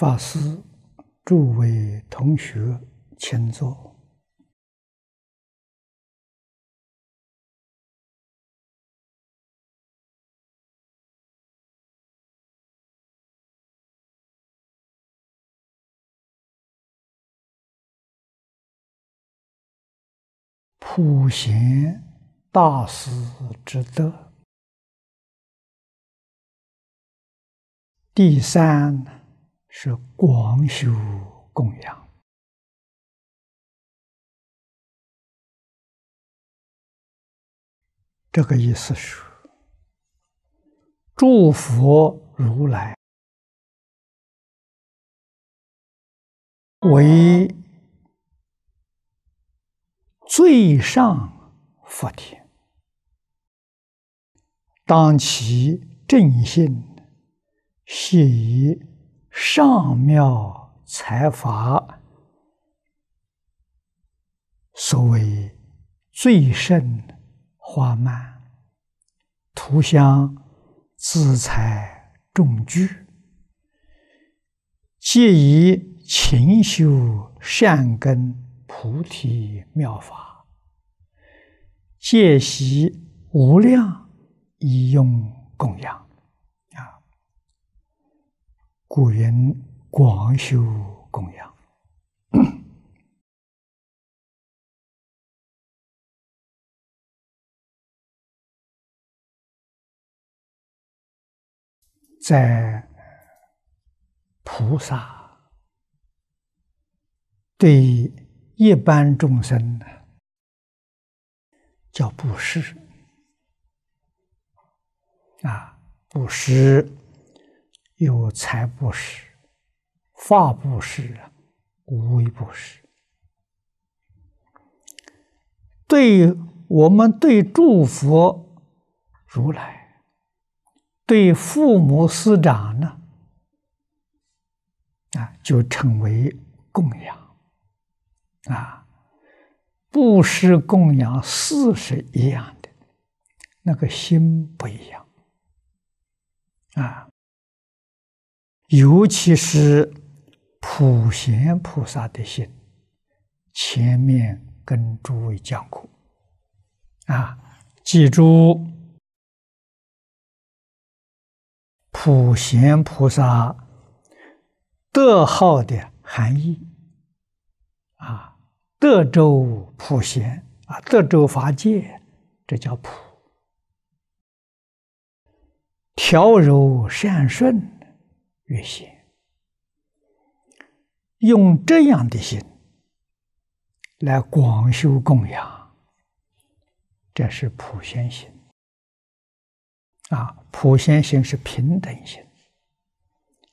法师，诸位同学，请坐。普贤大师之德，第三。是广修供养，这个意思是：诸佛如来为最上福田，当其正信以上妙财法，所谓最胜花曼，图香自采众聚，皆以勤修善根菩提妙法，借习无量以用供养。古人广修供养，在菩萨对一般众生呢，叫布施啊，布施。有财布施、法布施无为布施。对我们对诸佛如来、对父母师长呢，啊，就称为供养。啊，布施供养，似是一样的，那个心不一样。啊。尤其是普贤菩萨的心，前面跟诸位讲过，啊，记住普贤菩萨德号的含义，啊，德州普贤，啊，德州法界，这叫普，调柔善顺。越心，用这样的心来广修供养，这是普贤心啊！普贤心是平等心，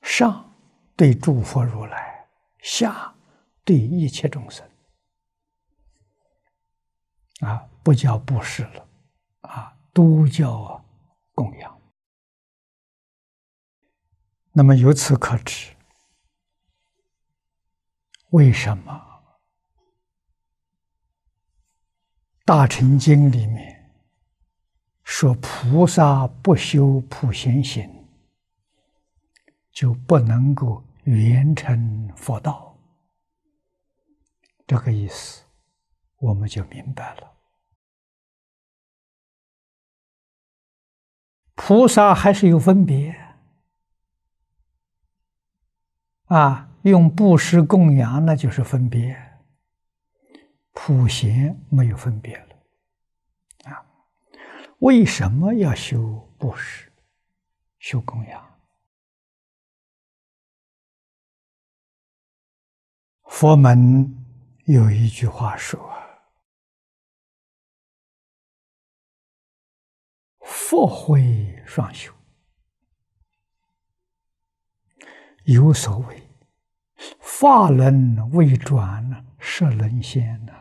上对诸佛如来，下对一切众生啊，不叫布施了啊，都叫供养。那么由此可知，为什么《大乘经》里面说菩萨不修普贤行，就不能够圆成佛道？这个意思我们就明白了。菩萨还是有分别。啊，用布施供养，那就是分别；普贤没有分别了。啊，为什么要修布施、修供养？佛门有一句话说：“佛慧双修。”有所为，法轮未转呢，是轮现呢。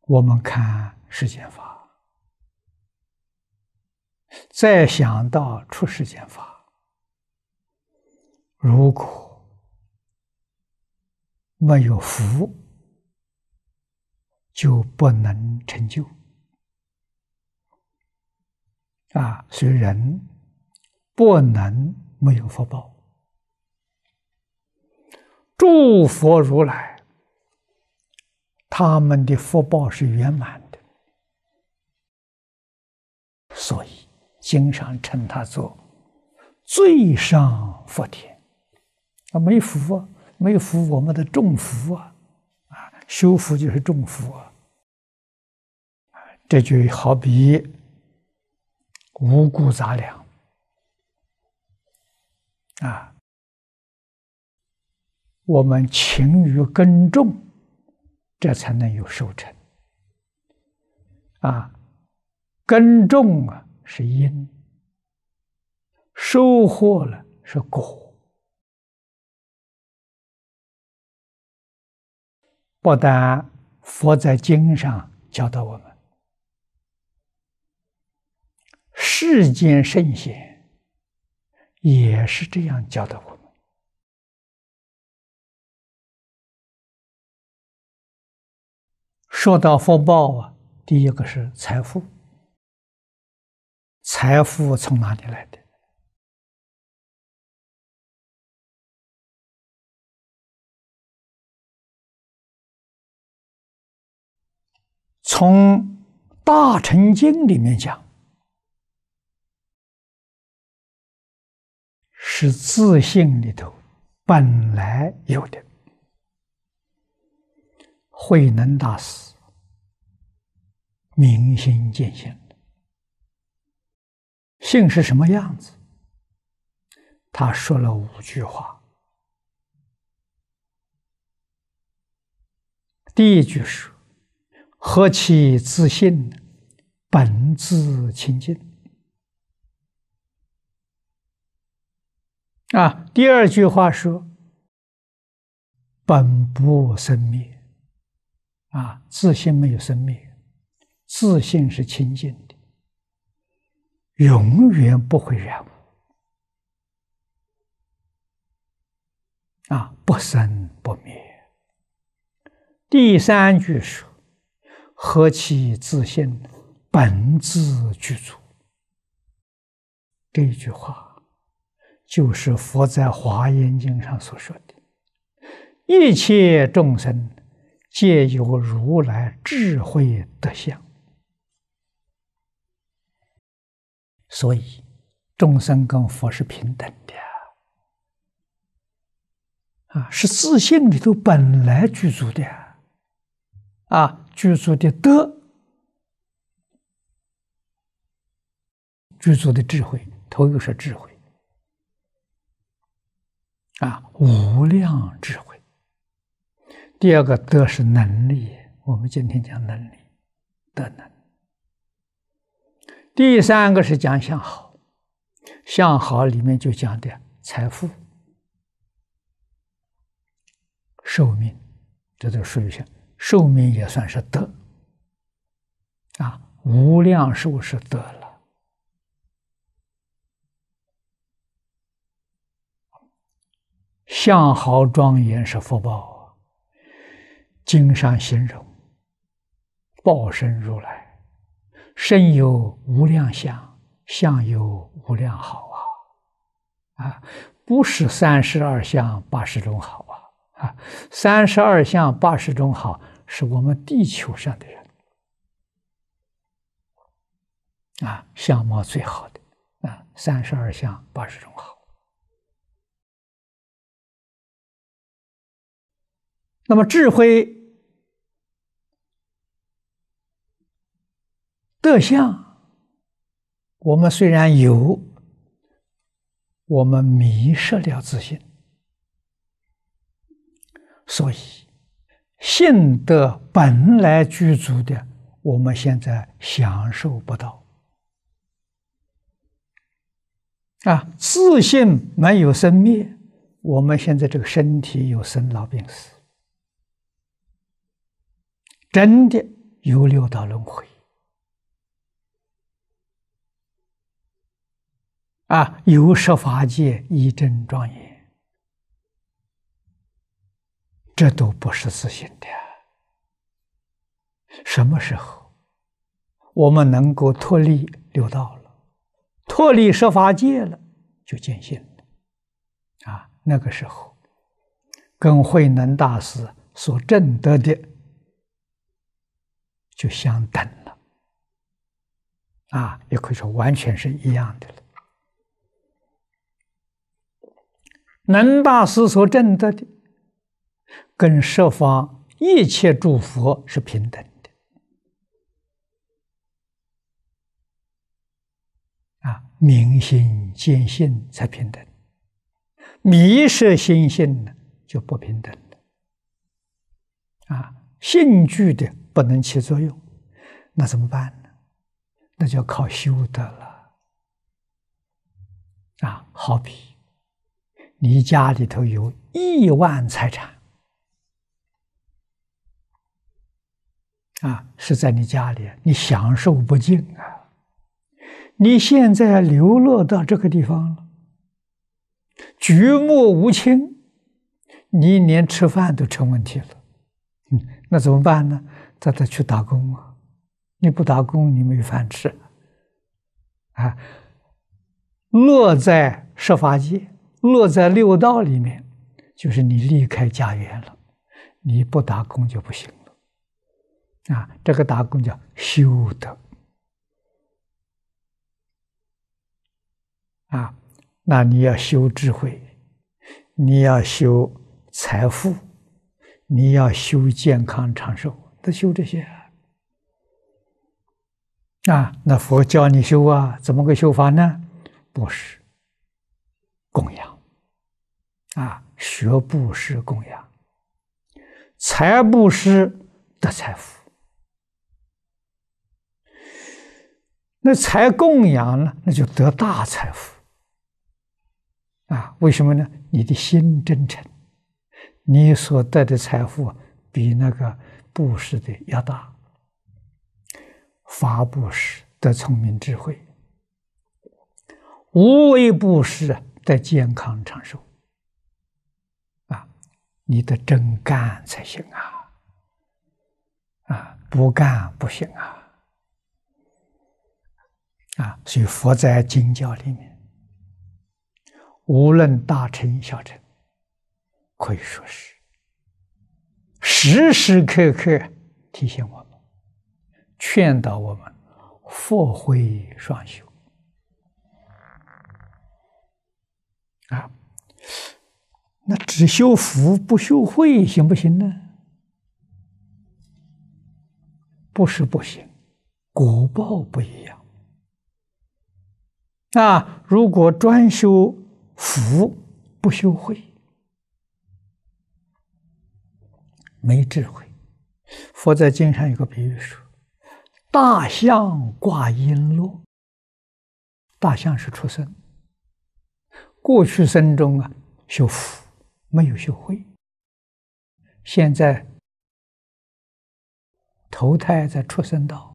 我们看世间法，再想到出世间法，如果没有福，就不能成就。啊，所以人不能没有福报。诸佛如来他们的福报是圆满的，所以经常称他做最上福田。啊，没福啊，没福，我们的众福啊，啊，修福就是众福啊，这就好比。五谷杂粮啊，我们勤于耕种，这才能有收成啊。耕种啊是因，收获了是果。不但佛在经上教导我们。世间圣贤也是这样教导我们。说到福报啊，第一个是财富，财富从哪里来的？从《大乘经》里面讲。是自信里头本来有的。慧能大师明心见性，性是什么样子？他说了五句话。第一句是：何其自信，本自清净。啊，第二句话说：“本不生灭，啊，自信没有生灭，自信是清净的，永远不会染污，啊，不生不灭。”第三句说：“何其自信，本自具足。”这一句话。就是佛在《华严经》上所说的：“一切众生皆有如来智慧德相。”所以，众生跟佛是平等的啊，是自性里头本来具足的啊，具足的德，具足的智慧，头又是智慧。啊，无量智慧。第二个德是能力，我们今天讲能力，德能。第三个是讲向好，向好里面就讲的财富、寿命，这都属于些寿命也算是德。啊，无量寿是德了。相好庄严是福报，经上形容，报身如来，身有无量相，相有无量好啊！啊，不是三十二相八十种好啊！啊，三十二相八十种好是我们地球上的人啊，相貌最好的啊，三十二相八十种好。那么智慧的相，我们虽然有，我们迷失了自信，所以性德本来具足的，我们现在享受不到。啊，自信没有生灭，我们现在这个身体有生老病死。真的有六道轮回啊，有设法界、一真庄严，这都不是自信的。什么时候我们能够脱离六道了，脱离设法界了，就见性了啊？那个时候，跟慧能大师所证得的。就相等了，啊，也可以说完全是一样的了。能大师所证得的，跟设方一切诸佛是平等的，啊，明心见性才平等，迷失心性呢就不平等了，啊，性具的。不能起作用，那怎么办呢？那就要靠修德了。啊，好比你家里头有亿万财产，啊，是在你家里，你享受不尽啊。你现在流落到这个地方了，举目无亲，你连吃饭都成问题了。嗯，那怎么办呢？叫他去打工啊！你不打工，你没饭吃啊！落在设法界，落在六道里面，就是你离开家园了。你不打工就不行了啊！这个打工叫修德啊！那你要修智慧，你要修财富，你要修健康长寿。都修这些啊？那佛教你修啊？怎么个修法呢？不是供养啊，学布施供养，财布施得财富。那财供养了，那就得大财富啊？为什么呢？你的心真诚，你所得的财富比那个。布施的要大，发布施的聪明智慧，无为布施的健康长寿，啊，你得真干才行啊，啊，不干不行啊，啊，所以佛在经教里面，无论大乘小乘，可以说是。时时刻刻提醒我们，劝导我们福慧双修啊！那只修福不修慧行不行呢？不是不行，果报不一样。那如果专修福不修慧？没智慧，佛在经上有个比喻说：大象挂璎珞，大象是出生，过去生中啊修福，没有修慧，现在投胎在出生道。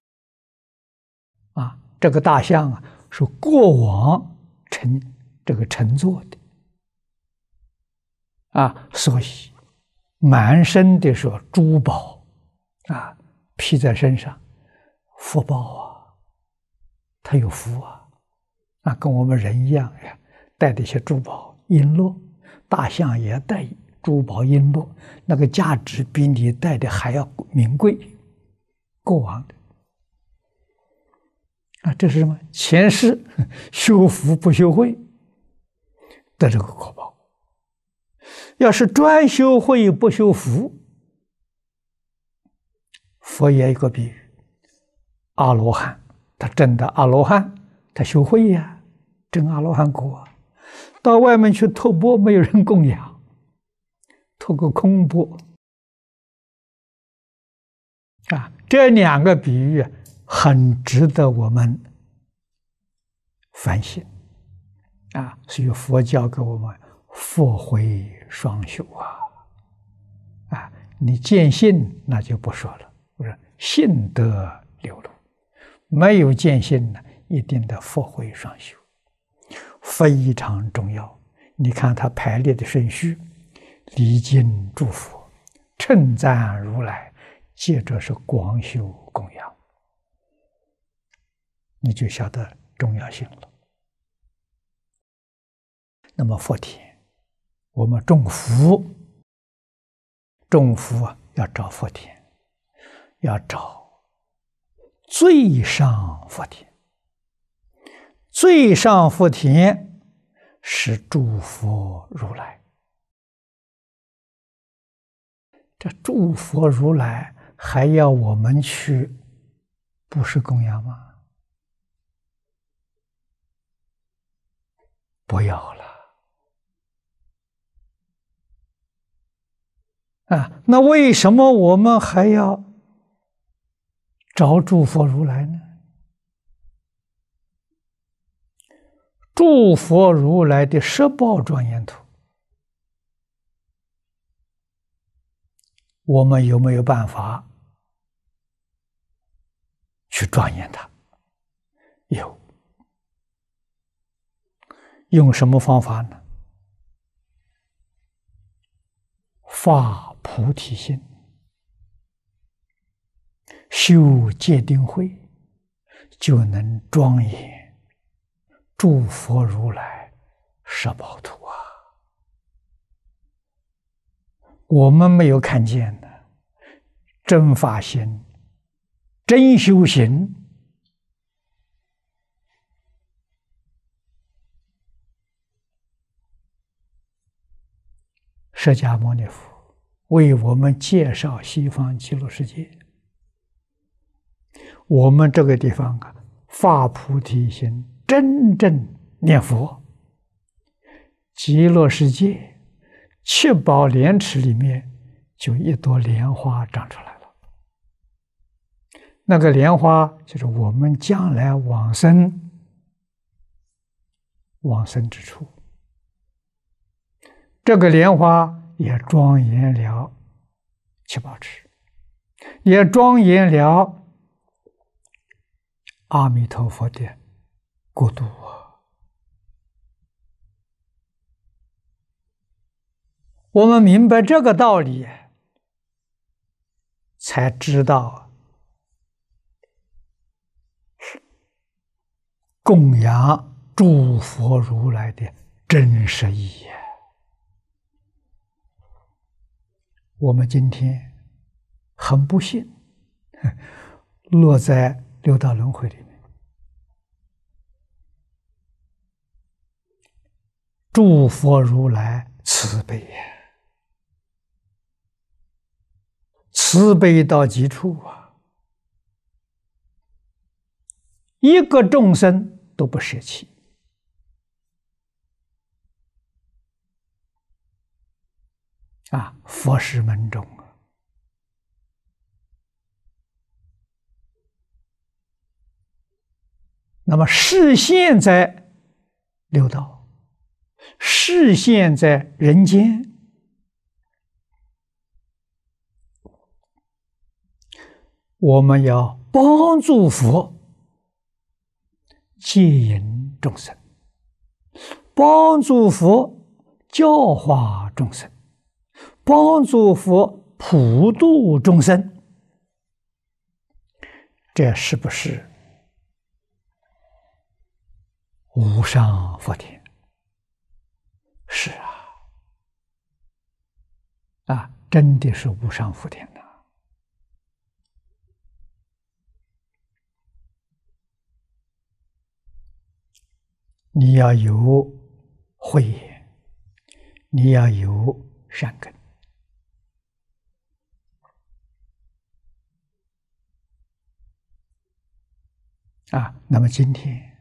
啊，这个大象啊是过往乘这个乘坐的，啊，所以。满身的说珠宝啊，披在身上，福报啊，他有福啊，啊，跟我们人一样呀，带的一些珠宝璎珞，大象也带珠宝璎珞，那个价值比你带的还要名贵，过往的，啊，这是什么？前世 修福不修慧的这个果报。要是专修慧不修福，佛也一个比喻，阿罗汉，他真的阿罗汉，他修慧呀，真阿罗汉果，到外面去托钵，没有人供养，托个空钵，啊，这两个比喻很值得我们反省，啊，是有佛教给我们。佛慧双修啊，啊，你见性那就不说了，我说信德流露，没有见性呢，一定的佛慧双修非常重要。你看它排列的顺序，离经诸佛，称赞如来，接着是广修供养，你就晓得重要性了。那么佛体。我们种福，种福啊，要找福田，要找最上福田。最上福田是诸佛如来。这诸佛如来还要我们去，不是供养吗？不要了。啊，那为什么我们还要找诸佛如来呢？诸佛如来的十八庄严图，我们有没有办法去庄严它？有，用什么方法呢？发菩提心，修戒定慧，就能庄严诸佛如来舍宝土啊！我们没有看见的，真法心，真修行。释迦牟尼佛为我们介绍西方极乐世界。我们这个地方啊，发菩提心，真正念佛，极乐世界七宝莲池里面就一朵莲花长出来了。那个莲花就是我们将来往生往生之处。这个莲花也庄严了七宝池，也庄严了阿弥陀佛的国啊！我们明白这个道理，才知道供养诸佛如来的真实意义。我们今天很不幸，落在六道轮回里面。祝佛如来慈悲呀，慈悲到极处啊，一个众生都不舍弃。啊，佛是门中啊。那么，视现在六道，视现在人间，我们要帮助佛戒引众生，帮助佛教化众生。帮助佛普度众生，这是不是无上福田？是啊，啊，真的是无上福田呐！你要有慧眼，你要有善根。啊，那么今天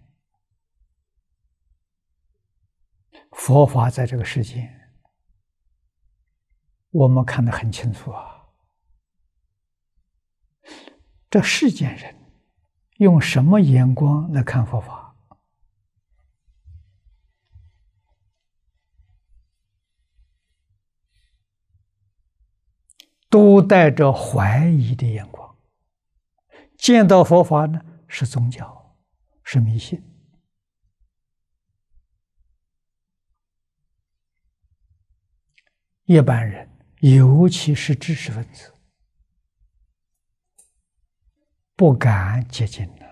佛法在这个世间，我们看得很清楚啊。这世间人用什么眼光来看佛法，都带着怀疑的眼光，见到佛法呢？是宗教，是迷信。一般人，尤其是知识分子，不敢接近的。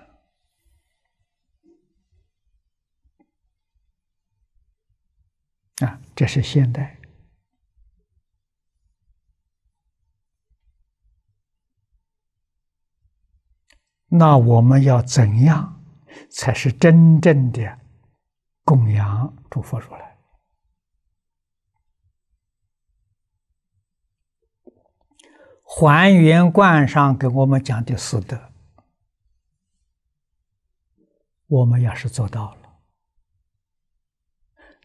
啊，这是现代。那我们要怎样才是真正的供养诸佛如来？还原观上给我们讲的四德，我们要是做到了，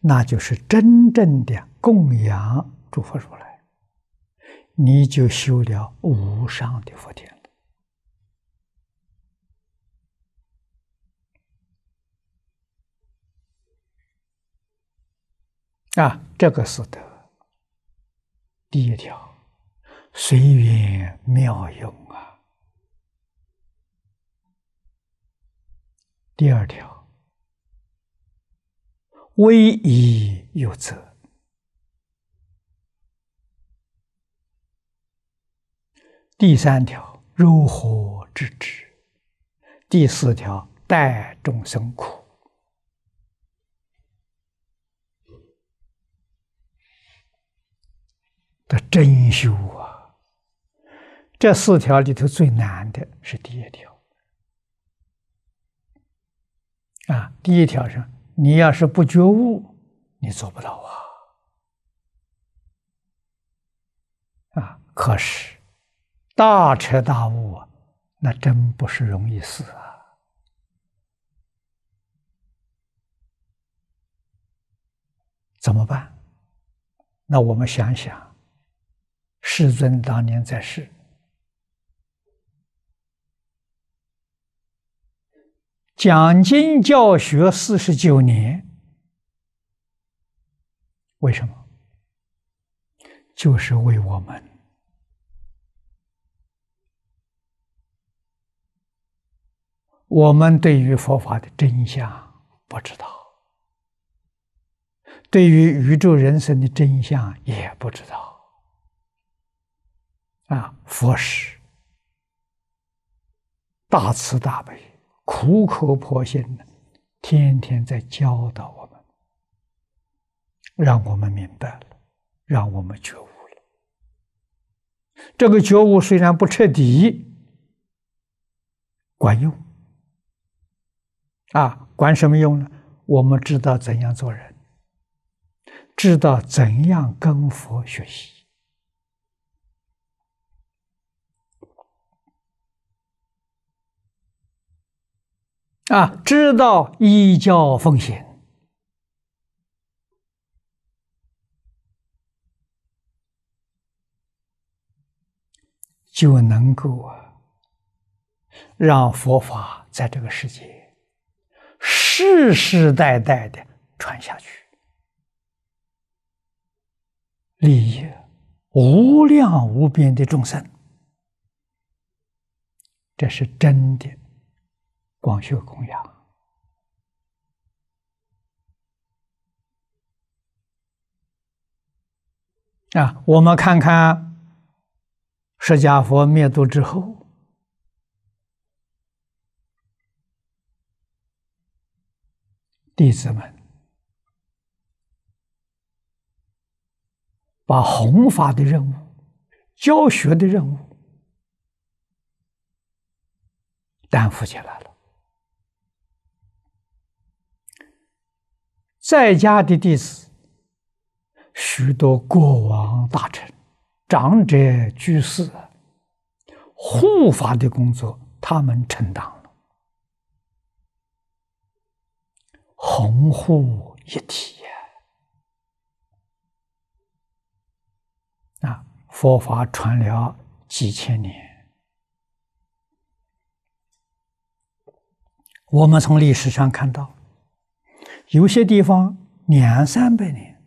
那就是真正的供养诸佛如来，你就修了无上的福田。啊，这个是的。第一条，随缘妙用啊。第二条，威仪有则。第三条，如何制止？第四条，待众生苦。的真修啊，这四条里头最难的是第一条啊。第一条上，你要是不觉悟，你做不到啊。啊，可是大彻大悟啊，那真不是容易事啊。怎么办？那我们想想。世尊当年在世，讲经教学四十九年，为什么？就是为我们。我们对于佛法的真相不知道，对于宇宙人生的真相也不知道。啊，佛师大慈大悲，苦口婆心的，天天在教导我们，让我们明白了，让我们觉悟了。这个觉悟虽然不彻底，管用啊！管什么用呢？我们知道怎样做人，知道怎样跟佛学习。啊，知道依教奉行，就能够啊，让佛法在这个世界世世代代的传下去，利益无量无边的众生，这是真的。广修供养啊！我们看看释迦佛灭度之后，弟子们把弘法的任务、教学的任务担负起来了。在家的弟子，许多国王大臣、长者居士，护法的工作他们承担了，浑乎一体啊！佛法传了几千年，我们从历史上看到。有些地方两三百年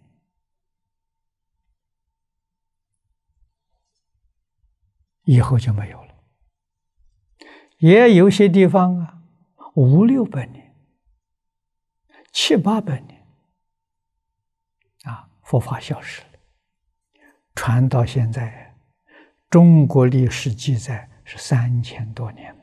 以后就没有了，也有些地方啊五六百年、七八百年啊，佛法消失了，传到现在，中国历史记载是三千多年。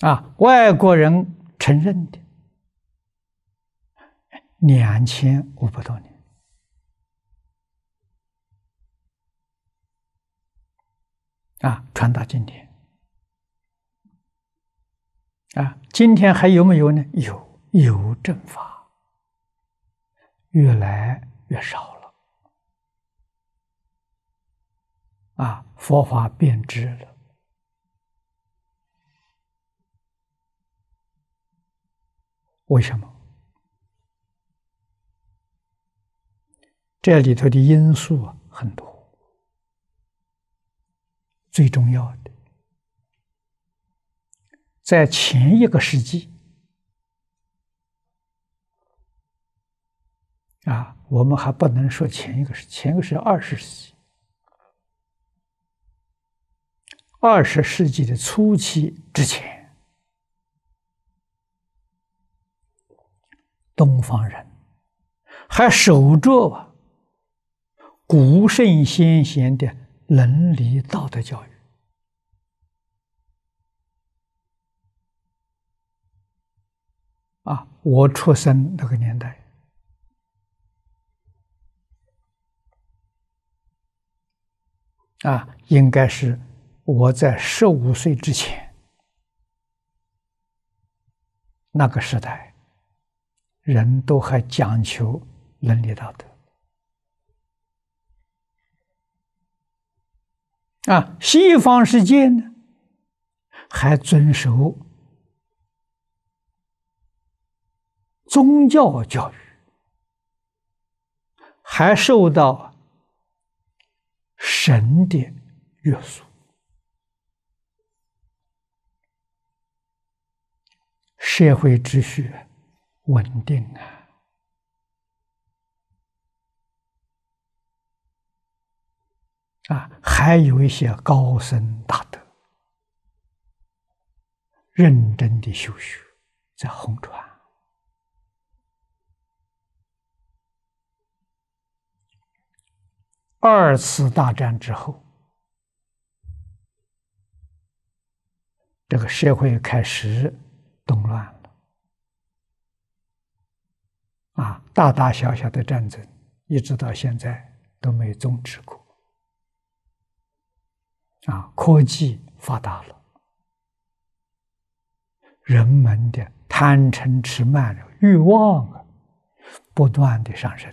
啊，外国人承认的两千五百多年啊，传到今天啊，今天还有没有呢？有，有正法越来越少了啊，佛法变质了。为什么？这里头的因素很多，最重要的在前一个世纪啊，我们还不能说前一个世，前个是二十世纪，二十世纪的初期之前。东方人还守着古圣先贤的伦理道德教育啊！我出生那个年代啊，应该是我在十五岁之前那个时代。人都还讲求伦理道德啊，西方世界呢还遵守宗教教育，还受到神的约束，社会秩序。稳定啊！啊，还有一些高僧大德认真的修学，在红传。二次大战之后，这个社会开始动乱。啊，大大小小的战争，一直到现在都没有终止过。啊，科技发达了，人们的贪嗔痴慢了，欲望啊不断的上升。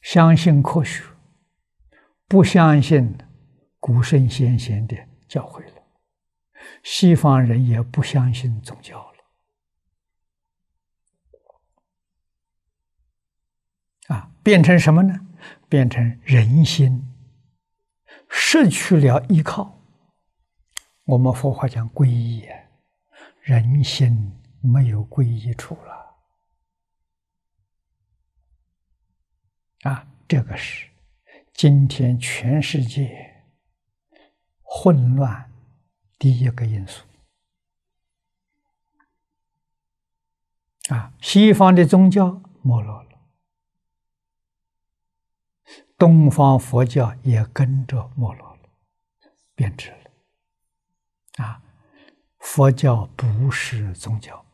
相信科学，不相信古圣先贤的教诲了。西方人也不相信宗教了。变成什么呢？变成人心失去了依靠。我们佛法讲皈依，人心没有皈依处了。啊，这个是今天全世界混乱第一个因素。啊，西方的宗教没落了。东方佛教也跟着没落了，变质了。啊，佛教不是宗教，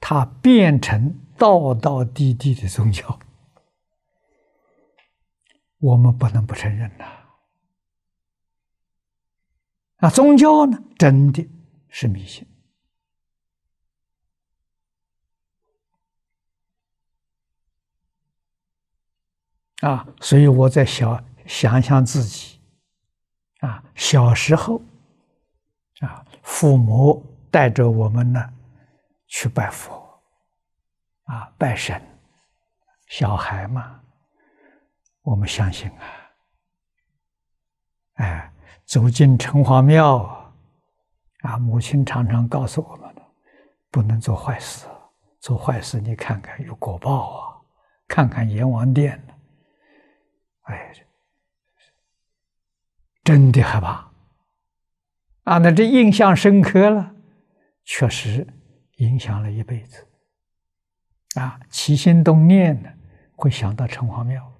它变成道道地地的宗教，我们不能不承认呐。那宗教呢，真的是迷信。啊，所以我在想，想想自己，啊，小时候，啊，父母带着我们呢去拜佛，啊，拜神，小孩嘛，我们相信啊，哎，走进城隍庙，啊，母亲常常告诉我们不能做坏事，做坏事你看看有果报啊，看看阎王殿。哎，真的害怕啊！那这印象深刻了，确实影响了一辈子啊。起心动念呢，会想到城隍庙，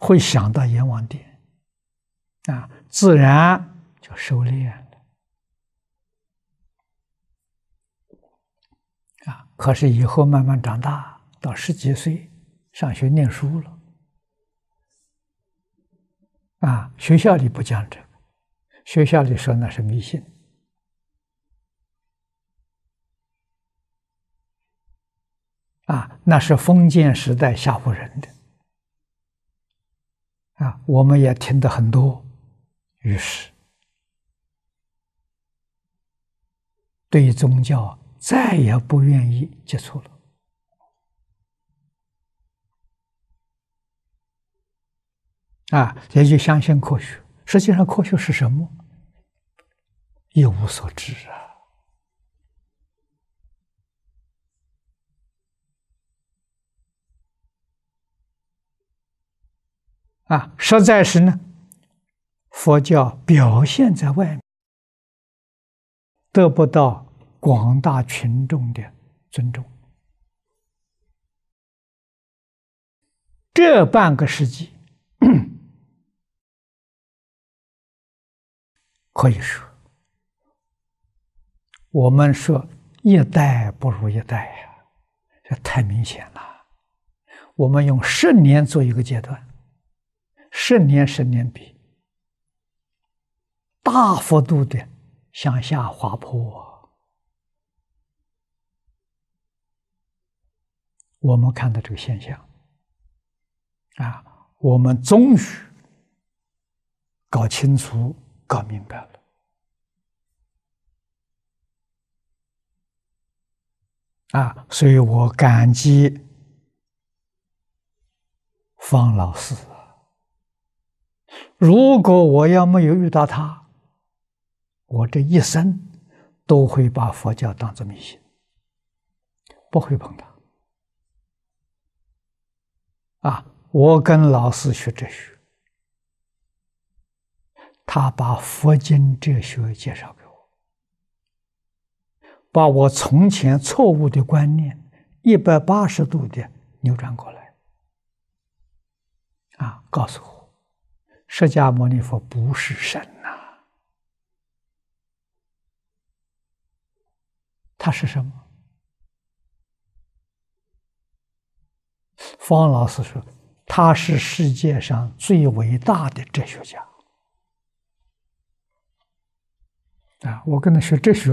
会想到阎王殿啊，自然就收敛了啊。可是以后慢慢长大，到十几岁上学念书了。啊，学校里不讲这个，学校里说那是迷信，啊，那是封建时代吓唬人的，啊，我们也听得很多，于是对宗教再也不愿意接触了。啊，也就相信科学。实际上，科学是什么？一无所知啊！啊，实在是呢，佛教表现在外面，得不到广大群众的尊重。这半个世纪。可以说，我们说一代不如一代呀，这太明显了。我们用十年做一个阶段，十年十年比，大幅度的向下滑坡。我们看到这个现象，啊，我们终于搞清楚。搞明白了啊！所以我感激方老师。如果我要没有遇到他，我这一生都会把佛教当做迷信，不会碰他。啊，我跟老师学哲学。他把佛经哲学介绍给我，把我从前错误的观念一百八十度的扭转过来，啊，告诉我，释迦牟尼佛不是神呐，他是什么？方老师说，他是世界上最伟大的哲学家。啊！我跟他学哲学，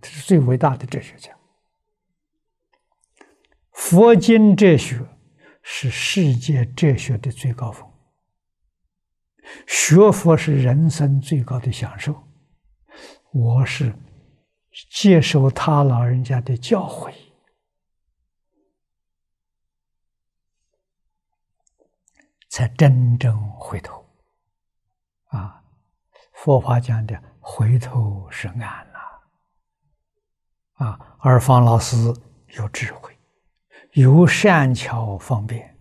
他是最伟大的哲学家。佛经哲学是世界哲学的最高峰。学佛是人生最高的享受。我是接受他老人家的教诲，才真正回头。啊！佛法讲的。回头是岸呐，啊！而方老师有智慧，有善巧方便，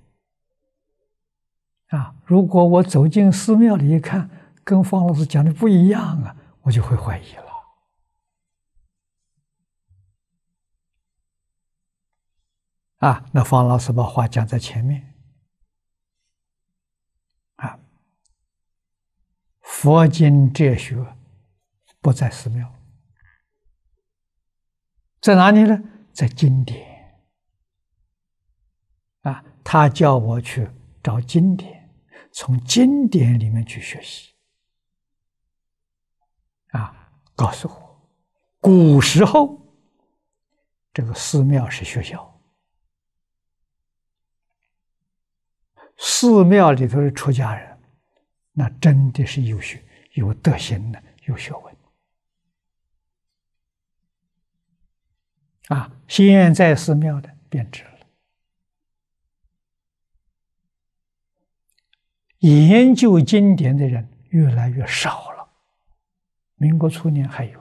啊！如果我走进寺庙里一看，跟方老师讲的不一样啊，我就会怀疑了。啊，那方老师把话讲在前面，啊，佛经哲学。不在寺庙，在哪里呢？在经典啊！他叫我去找经典，从经典里面去学习啊！告诉我，古时候这个寺庙是学校，寺庙里头的出家人，那真的是有学、有德行的、有学问。啊，现在寺庙的变质了。研究经典的人越来越少了。民国初年还有，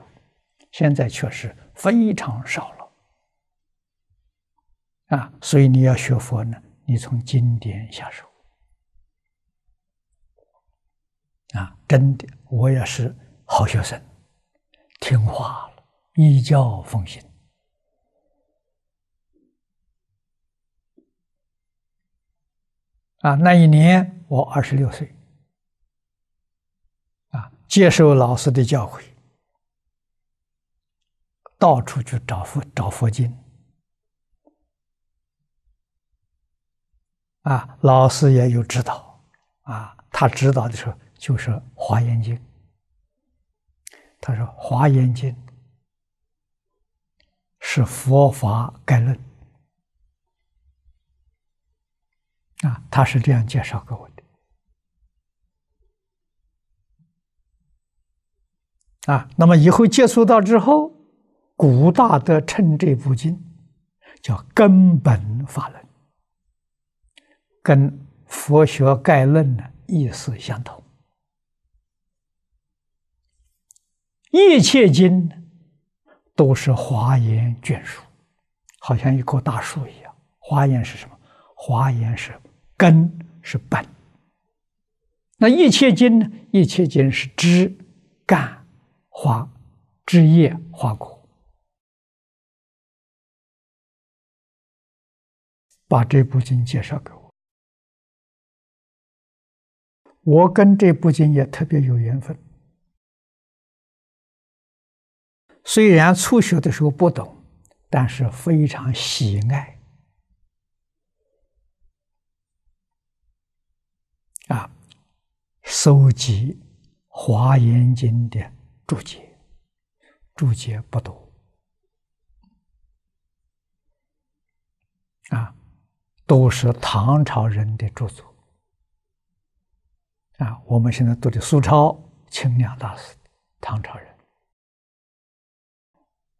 现在确实非常少了。啊，所以你要学佛呢，你从经典下手。啊，真的，我也是好学生，听话了，依教奉行。啊，那一年我二十六岁，啊，接受老师的教诲，到处去找佛找佛经，啊，老师也有指导，啊，他指导的时候就是《华严经》，他说《华严经》是佛法概论。啊，他是这样介绍给我的。啊，那么以后接触到之后，古大德称这部经叫根本法论，跟《佛学概论》的意思相同。一切经都是华严眷属，好像一棵大树一样。华严是什么？华严是。根是本，那一切经呢？一切经是枝、干、花、枝叶、花果。把这部经介绍给我，我跟这部经也特别有缘分。虽然初学的时候不懂，但是非常喜爱。啊，搜集《华严经》的注解，注解不多，啊，都是唐朝人的著作。啊，我们现在读的苏超、清凉大师，唐朝人；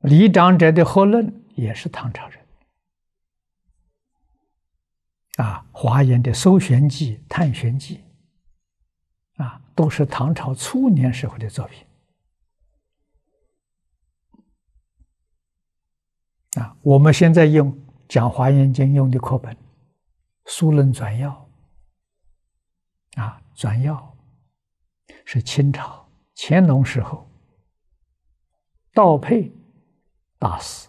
李长者的何论也是唐朝人。啊，华严的《搜玄记》《探玄记》，啊，都是唐朝初年时候的作品。啊，我们现在用讲《华严经》用的课本《书论转要》，啊，《转要》是清朝乾隆时候道佩大师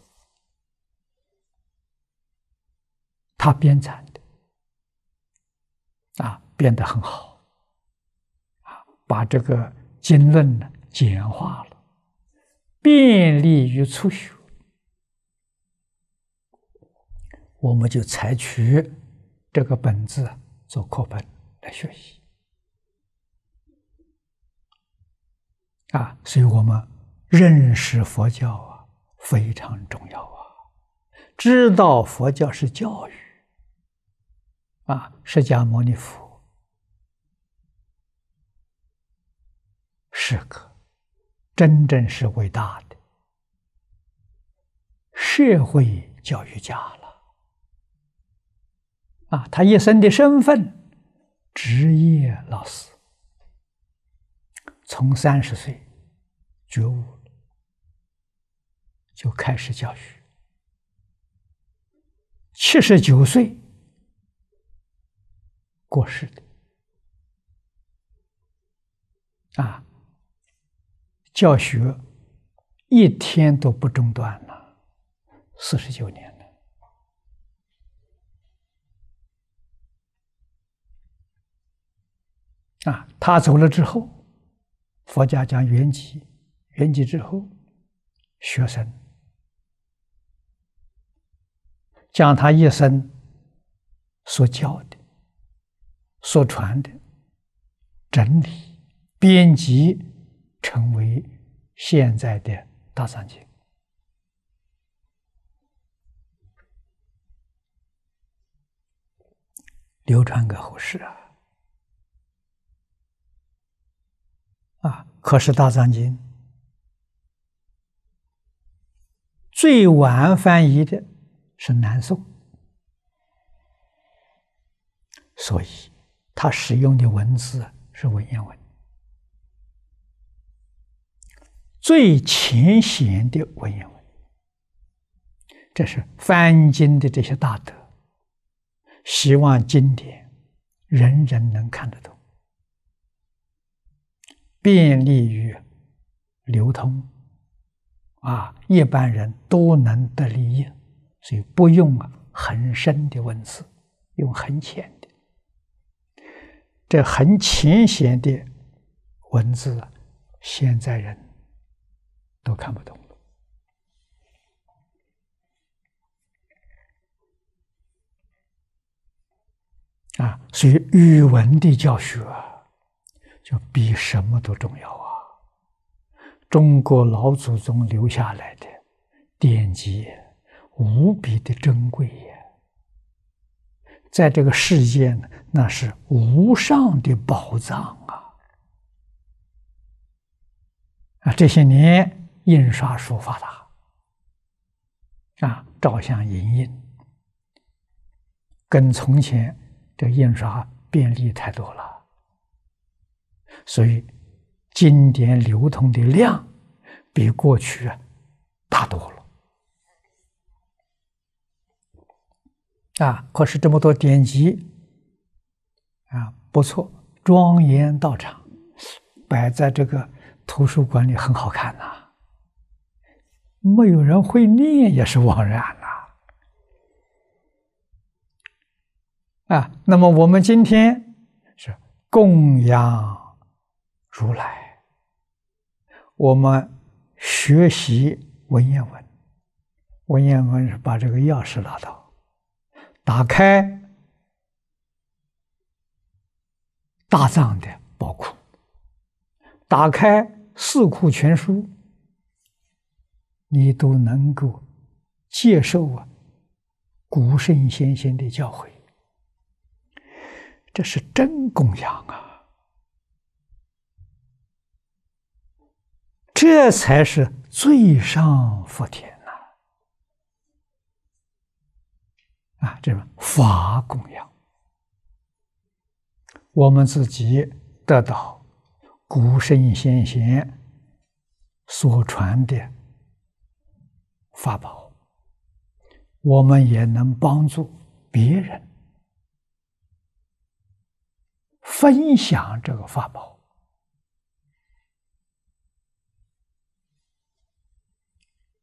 他编撰。啊，变得很好，啊，把这个经论呢简化了，便利于初学，我们就采取这个本子做课本来学习。啊，所以我们认识佛教啊非常重要啊，知道佛教是教育。啊，释迦牟尼佛是个真正是伟大的社会教育家了。啊，他一生的身份职业老师，从三十岁觉悟就开始教育，七十九岁。过世的啊，教学一天都不中断了，四十九年了啊。他走了之后，佛家讲圆寂，圆寂之后，学生讲他一生所教的。所传的整理编辑，成为现在的《大藏经》，流传给后世啊！啊，可是《大藏经》最晚翻译的是南宋，所以。他使用的文字是文言文，最浅显的文言文。这是翻经的这些大德，希望经典人人能看得懂，便利于流通，啊，一般人都能得利益，所以不用很深的文字，用很浅。这很浅显的文字现在人都看不懂了啊！所以语文的教学就比什么都重要啊！中国老祖宗留下来的典籍无比的珍贵呀。在这个世界呢，那是无上的宝藏啊！啊，这些年印刷术发达，啊，照相影印，跟从前这印刷便利太多了，所以经典流通的量比过去啊大多了。啊，可是这么多典籍啊，不错，庄严道场，摆在这个图书馆里很好看呐。没有人会念也是枉然呐。啊，那么我们今天是供养如来，我们学习文言文，文言文是把这个钥匙拿到。打开大藏的宝库，打开四库全书，你都能够接受啊古圣先贤的教诲，这是真供养啊！这才是最上福田。这种法供养，我们自己得到古圣先贤所传的法宝，我们也能帮助别人分享这个法宝。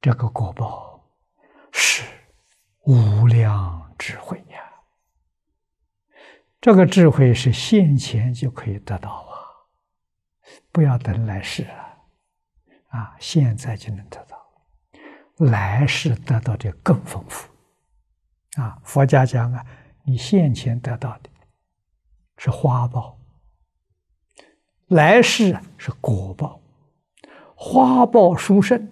这个果报是无量。智慧呀！这个智慧是现前就可以得到啊，不要等来世了，啊，现在就能得到，来世得到的更丰富。啊，佛家讲啊，你现前得到的是花报，来世是果报，花报殊胜，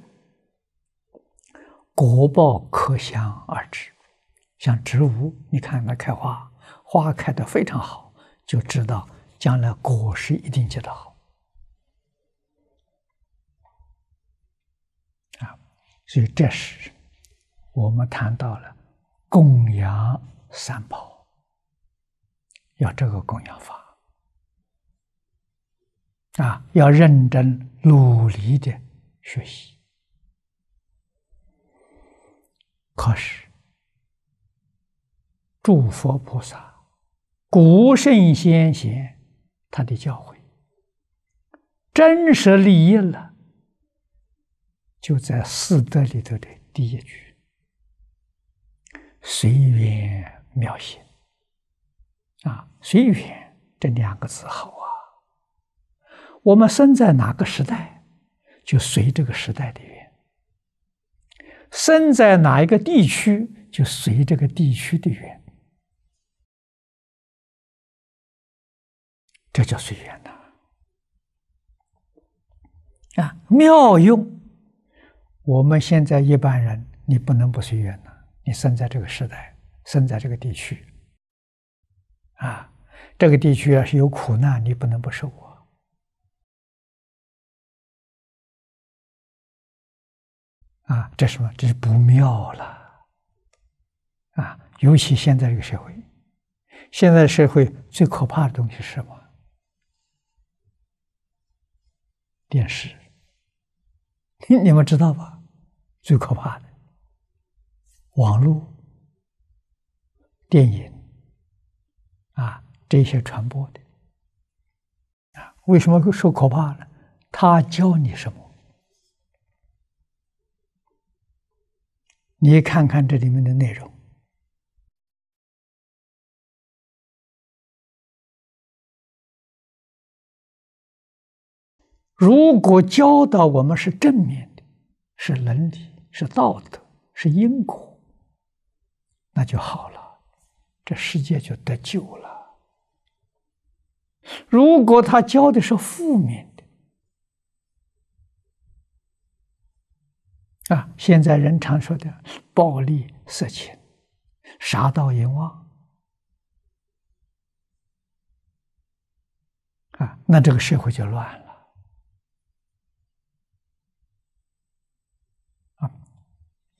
果报可想而知。像植物，你看它开花，花开的非常好，就知道将来果实一定结的好。啊，所以这时我们谈到了供养三宝，要这个供养法啊，要认真努力的学习，考试。诸佛菩萨、古圣先贤，他的教诲，真实利益了，就在四德里头的第一句：“随缘妙行。”啊，“随缘”这两个字好啊！我们生在哪个时代，就随这个时代的缘；生在哪一个地区，就随这个地区的缘。这叫随缘呐，啊，妙用！我们现在一般人，你不能不随缘呐。你生在这个时代，生在这个地区，啊，这个地区要是有苦难，你不能不受啊。啊，这什么？这是不妙了，啊！尤其现在这个社会，现在社会最可怕的东西是什么？电视，你们知道吧？最可怕的网络、电影啊，这些传播的啊，为什么说可怕呢？他教你什么？你看看这里面的内容。如果教导我们是正面的，是伦理，是道德，是因果，那就好了，这世界就得救了。如果他教的是负面的，啊，现在人常说的暴力、色情、杀盗淫妄，啊，那这个社会就乱了。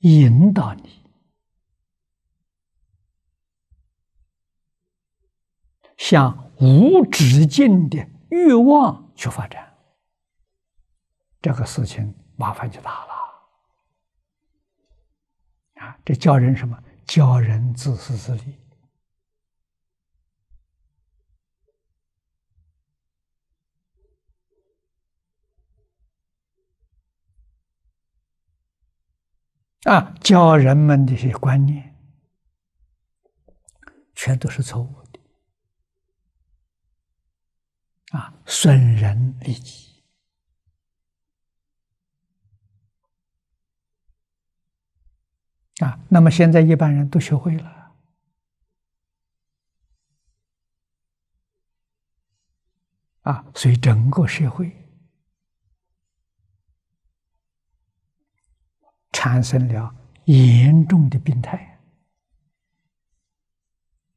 引导你向无止境的欲望去发展，这个事情麻烦就大了啊！这教人什么？教人自私自利。啊，教人们这些观念，全都是错误的，啊，损人利己。啊，那么现在一般人都学会了，啊，所以整个社会。产生了严重的病态，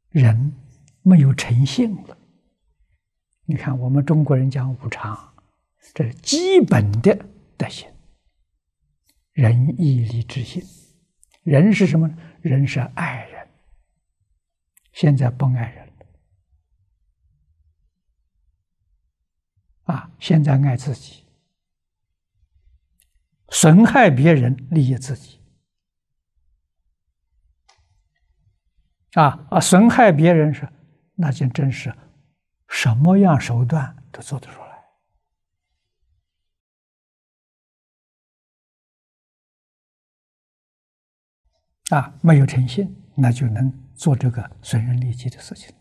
人没有诚信了。你看，我们中国人讲五常，这是基本的德行：仁、义、礼、智、信。仁是什么呢？是爱人。现在不爱人了，啊，现在爱自己。损害别人利益自己，啊啊！损害别人是，那件真是，什么样手段都做得出来。啊，没有诚信，那就能做这个损人利己的事情。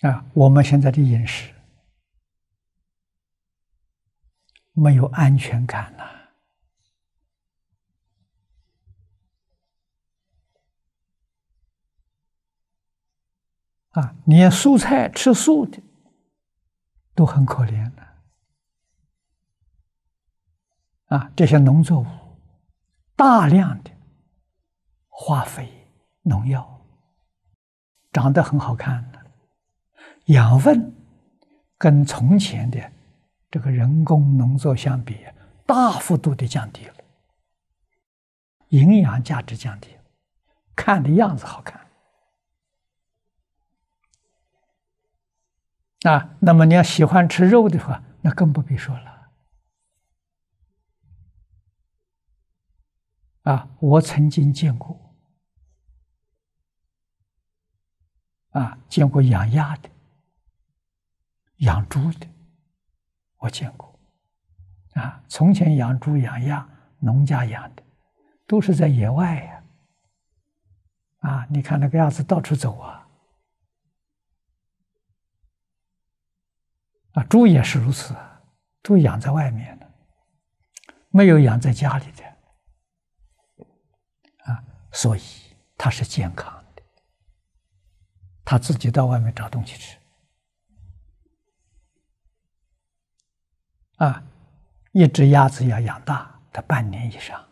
啊，我们现在的饮食。没有安全感呐！啊，连蔬菜吃素的都很可怜了。啊，这些农作物大量的化肥、农药，长得很好看的，养分跟从前的。这个人工农作相比，大幅度的降低了，营养价值降低了，看的样子好看。啊，那么你要喜欢吃肉的话，那更不必说了。啊，我曾经见过，啊，见过养鸭的，养猪的。我见过，啊，从前养猪养鸭，农家养的，都是在野外呀，啊，你看那个鸭子到处走啊，啊，猪也是如此，都养在外面的，没有养在家里的，啊，所以它是健康的，它自己到外面找东西吃。啊，一只鸭子要养大得半年以上，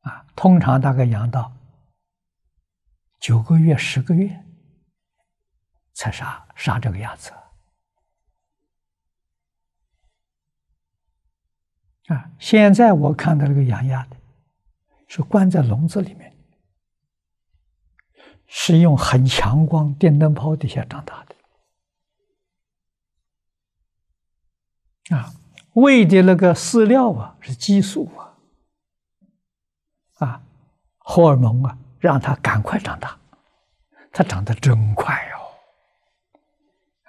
啊，通常大概养到九个月、十个月才杀杀这个鸭子。啊，现在我看到这个养鸭的是关在笼子里面，是用很强光电灯泡底下长大的。啊，喂的那个饲料啊是激素啊，啊，荷尔蒙啊，让它赶快长大，它长得真快哦。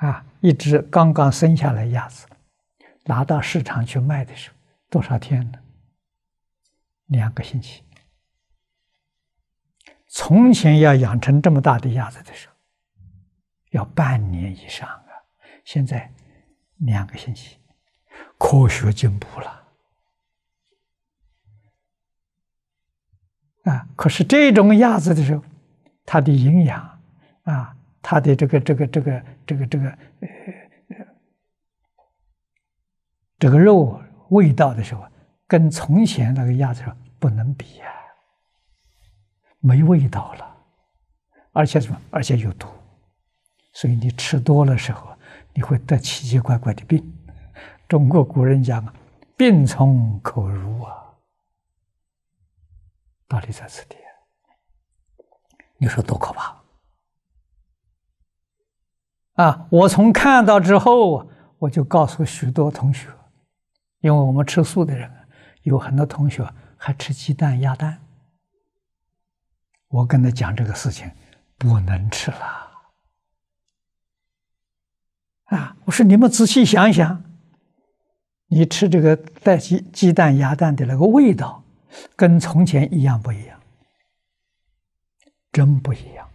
啊，一只刚刚生下来鸭子，拿到市场去卖的时候，多少天呢？两个星期。从前要养成这么大的鸭子的时候，要半年以上啊，现在两个星期。科学进步了啊！可是这种鸭子的时候，它的营养啊，它的这个这个这个这个这个呃，这个肉味道的时候，跟从前那个鸭子不能比呀，没味道了，而且什么？而且有毒，所以你吃多了时候，你会得奇奇怪怪的病。中国古人讲啊，“病从口入”啊，道理在此地。你说多可怕！啊，我从看到之后，我就告诉许多同学，因为我们吃素的人，有很多同学还吃鸡蛋、鸭蛋。我跟他讲这个事情，不能吃了。啊，我说你们仔细想一想。你吃这个带鸡鸡蛋、鸭蛋的那个味道，跟从前一样不一样？真不一样！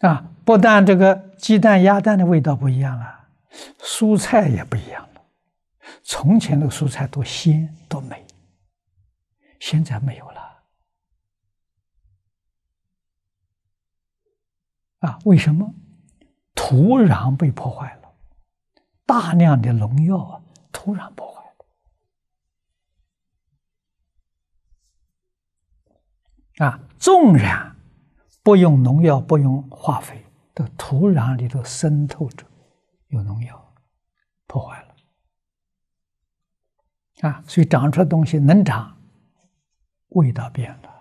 啊，不但这个鸡蛋、鸭蛋的味道不一样了，蔬菜也不一样了。从前的蔬菜多鲜多美，现在没有了。啊，为什么土壤被破坏了？大量的农药啊，土壤破坏了。啊，纵然不用农药、不用化肥的土壤里头渗透着有农药，破坏了。啊，所以长出东西能长，味道变了。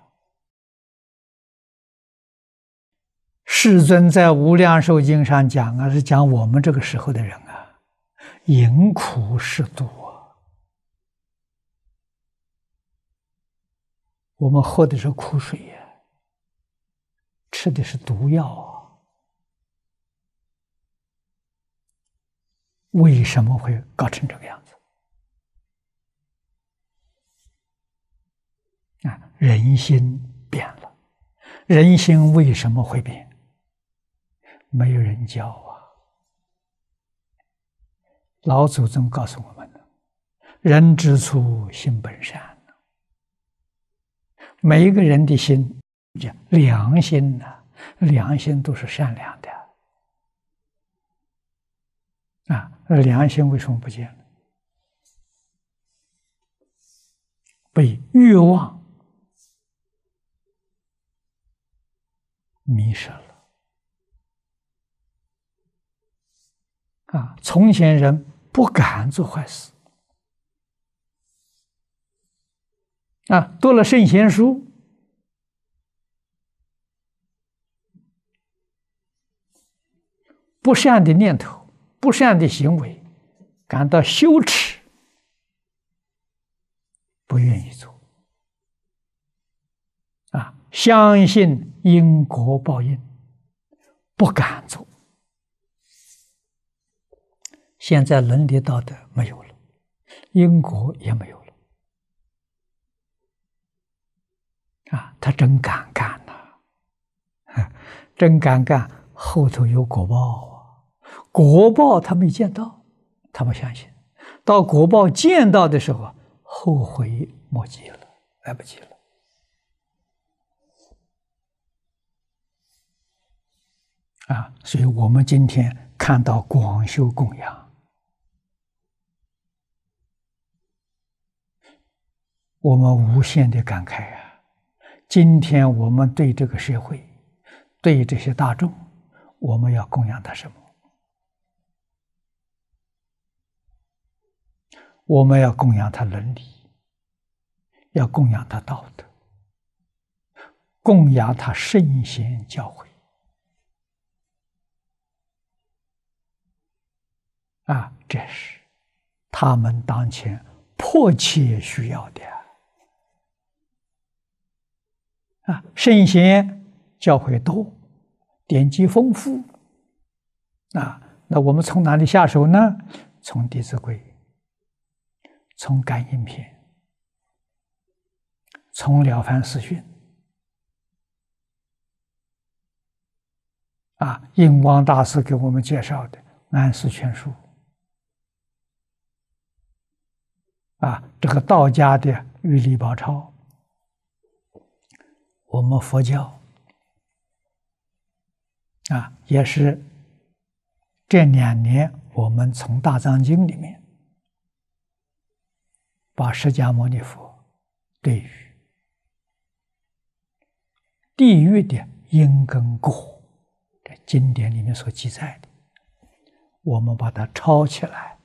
世尊在《无量寿经》上讲啊，是讲我们这个时候的人啊，饮苦是毒啊，我们喝的是苦水呀，吃的是毒药啊，为什么会搞成这个样子？啊，人心变了，人心为什么会变？没有人教啊！老祖宗告诉我们人之初，性本善。”每一个人的心，叫良心呐，良心都是善良的啊。那良心为什么不见了？被欲望迷失了。啊，从前人不敢做坏事。啊，读了圣贤书，不善的念头、不善的行为，感到羞耻，不愿意做。啊，相信因果报应，不敢做。现在伦理道德没有了，因果也没有了，啊，他真敢干呐！真敢干，后头有果报啊！果报他没见到，他不相信。到果报见到的时候，后悔莫及了，来不及了。啊，所以我们今天看到广修供养。我们无限的感慨呀！今天我们对这个社会，对这些大众，我们要供养他什么？我们要供养他伦理，要供养他道德，供养他圣贤教诲。啊，这是他们当前迫切需要的。啊，圣贤教诲多，典籍丰富。啊，那我们从哪里下手呢？从《弟子规》，从《感应篇》，从《了凡四训》。啊，印光大师给我们介绍的《安士全书》。啊，这个道家的《玉历宝钞》。我们佛教啊，也是这两年我们从大藏经里面把释迦牟尼佛对于地狱的因跟果这经典里面所记载的，我们把它抄起来，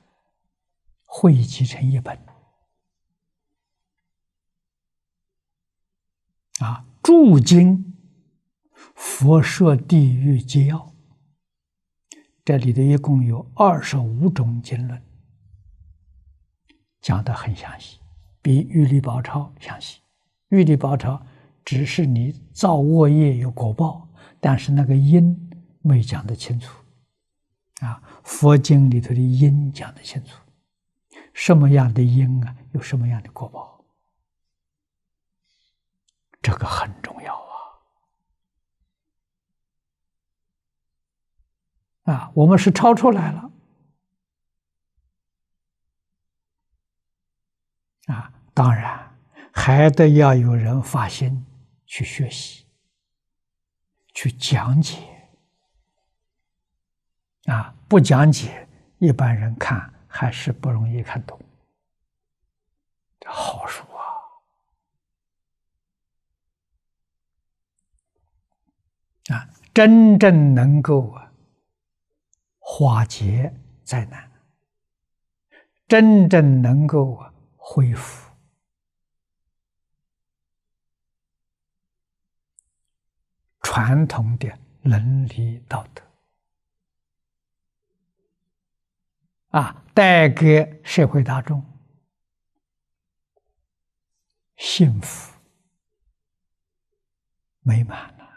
汇集成一本啊。注经佛设地狱戒要，这里头一共有二十五种经论，讲的很详细，比《玉帝宝钞》详细，《玉帝宝钞》只是你造恶业有果报，但是那个因没讲的清楚，啊，佛经里头的因讲的清楚，什么样的因啊，有什么样的果报。这个很重要啊！啊，我们是抄出来了，啊，当然还得要有人发心去学习、去讲解。啊，不讲解，一般人看还是不容易看懂。这好书。真正能够化解灾难，真正能够恢复传统的伦理道德，啊，带给社会大众幸福美满了。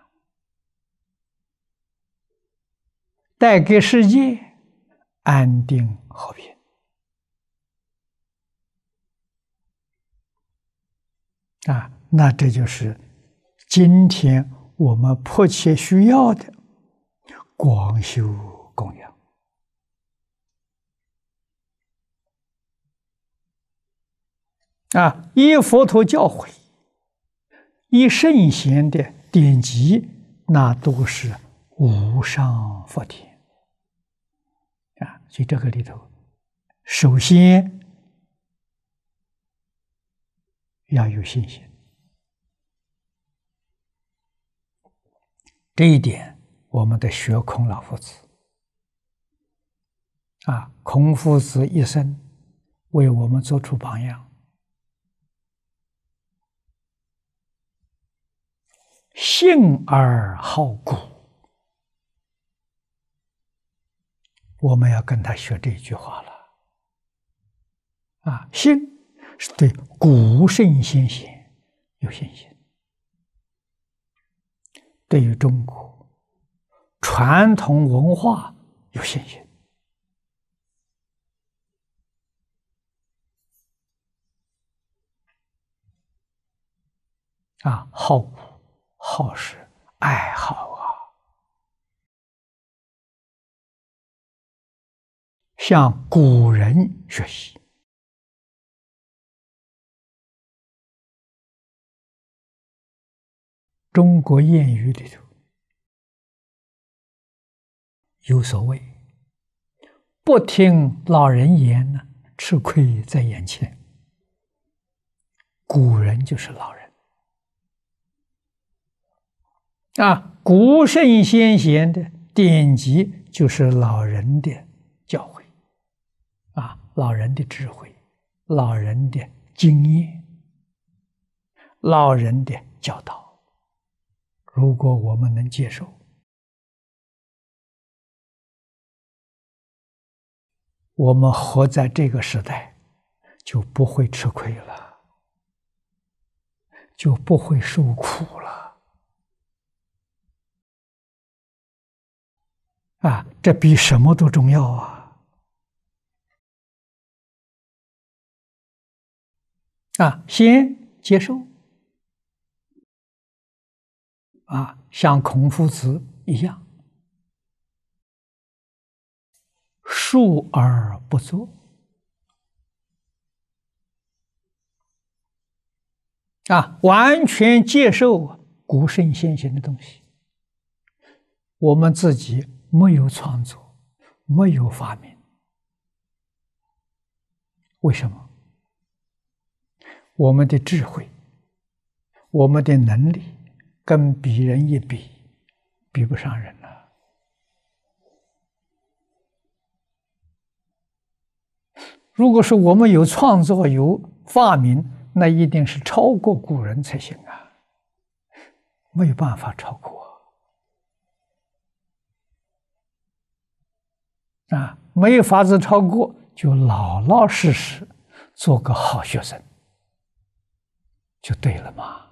带给世界安定和平啊，那这就是今天我们迫切需要的广修供养啊！依佛陀教诲，依圣贤的典籍，那都是无上福田。所以这个里头，首先要有信心，这一点我们得学孔老夫子啊，孔夫子一生为我们做出榜样，性而好古。我们要跟他学这句话了，啊，信是对古圣先贤有信心，对于中国传统文化有信心，啊，好古好事，爱好。向古人学习。中国谚语里头有所谓：“不听老人言，呢，吃亏在眼前。”古人就是老人啊，古圣先贤的典籍就是老人的。老人的智慧，老人的经验，老人的教导，如果我们能接受，我们活在这个时代，就不会吃亏了，就不会受苦了。啊，这比什么都重要啊！啊，先接受啊，像孔夫子一样，述而不作啊，完全接受古圣先贤的东西，我们自己没有创作，没有发明，为什么？我们的智慧，我们的能力，跟别人一比，比不上人了。如果说我们有创作、有发明，那一定是超过古人才行啊！没有办法超过啊，没有法子超过，就老老实实做个好学生。就对了嘛！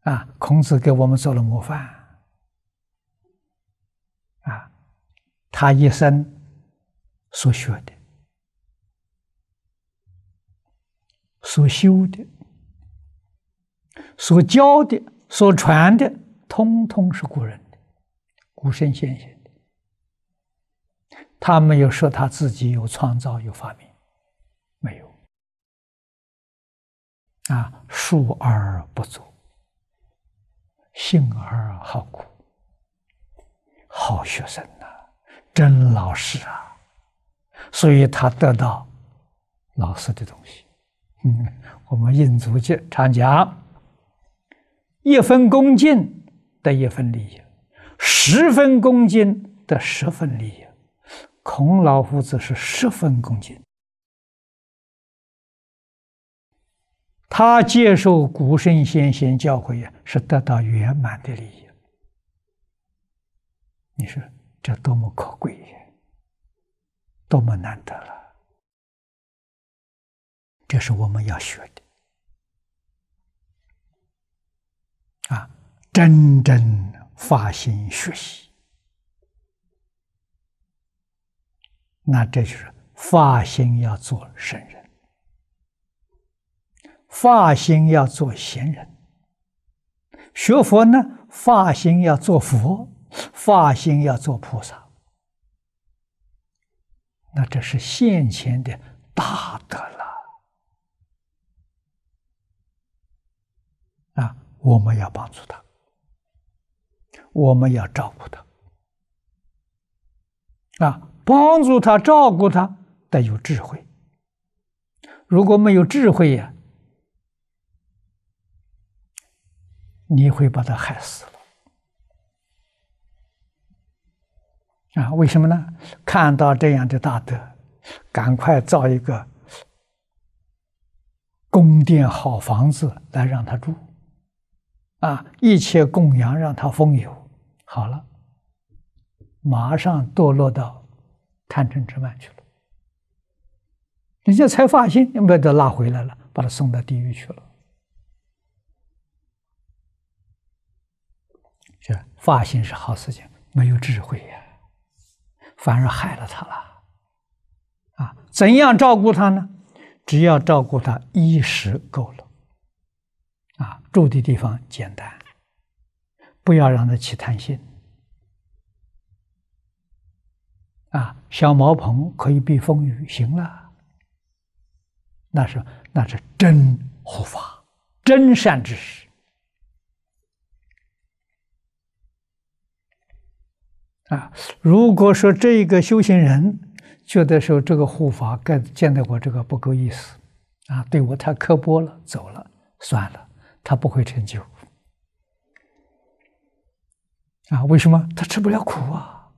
啊，孔子给我们做了模范。啊，他一生所学的、所修的、所教的、所传的，通通是古人的、古圣先贤的。他没有说他自己有创造、有发明。啊，疏而不足，幸而好苦，好学生呐，真老实啊，所以他得到老师的东西。嗯，我们印祖就常讲，一分恭敬得一分利益，十分恭敬得十分利益。孔老夫子是十分恭敬。他接受古圣先贤教诲呀，是得到圆满的利益。你说这多么可贵呀，多么难得了！这是我们要学的啊，真正发心学习。那这就是发心要做圣人。发心要做贤人，学佛呢？发心要做佛，发心要做菩萨，那这是现前的大德了。啊，我们要帮助他，我们要照顾他。啊，帮助他、照顾他，得有智慧。如果没有智慧呀？你会把他害死了啊？为什么呢？看到这样的大德，赶快造一个宫殿、好房子来让他住啊！一切供养让他风有，好了，马上堕落到贪嗔痴慢去了。人家才发心，又把他拉回来了，把他送到地狱去了。发心是好事情，没有智慧呀，反而害了他了。啊，怎样照顾他呢？只要照顾他衣食够了，啊，住的地方简单，不要让他起贪心。啊，小茅棚可以避风雨，行了。那是那是真护法，真善知识。啊，如果说这个修行人觉得说这个护法该见到我这个不够意思，啊，对我太刻薄了，走了算了，他不会成就。啊，为什么他吃不了苦啊？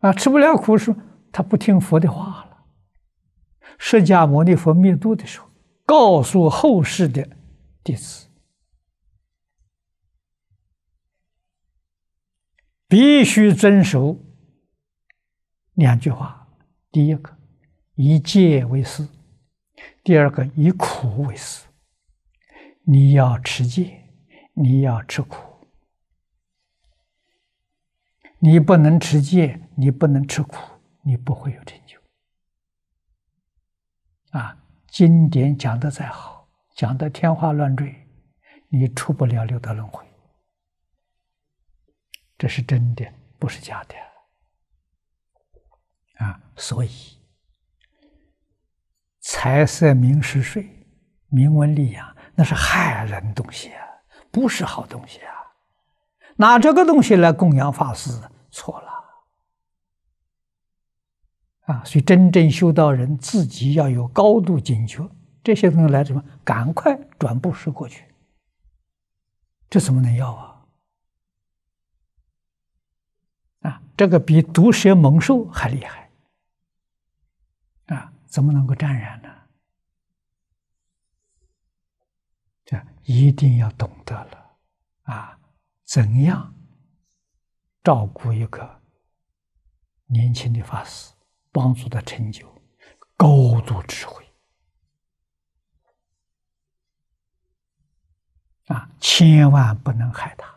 啊，吃不了苦是，他不听佛的话了。释迦牟尼佛灭度的时候，告诉后世的弟子。必须遵守两句话：第一个，以戒为师；第二个，以苦为师。你要持戒，你要吃苦，你不能持戒，你不能吃苦，你不会有成就。啊，经典讲的再好，讲的天花乱坠，你出不了六道轮回。这是真的，不是假的，啊！所以，财色名食睡、名闻利养，那是害人东西啊，不是好东西啊！拿这个东西来供养法师，错了，啊！所以，真正修道人自己要有高度警觉，这些东西来什么？赶快转布施过去，这怎么能要啊？啊，这个比毒蛇猛兽还厉害！啊，怎么能够沾染呢？这一定要懂得了啊，怎样照顾一个年轻的法师，帮助他成就高度智慧啊，千万不能害他。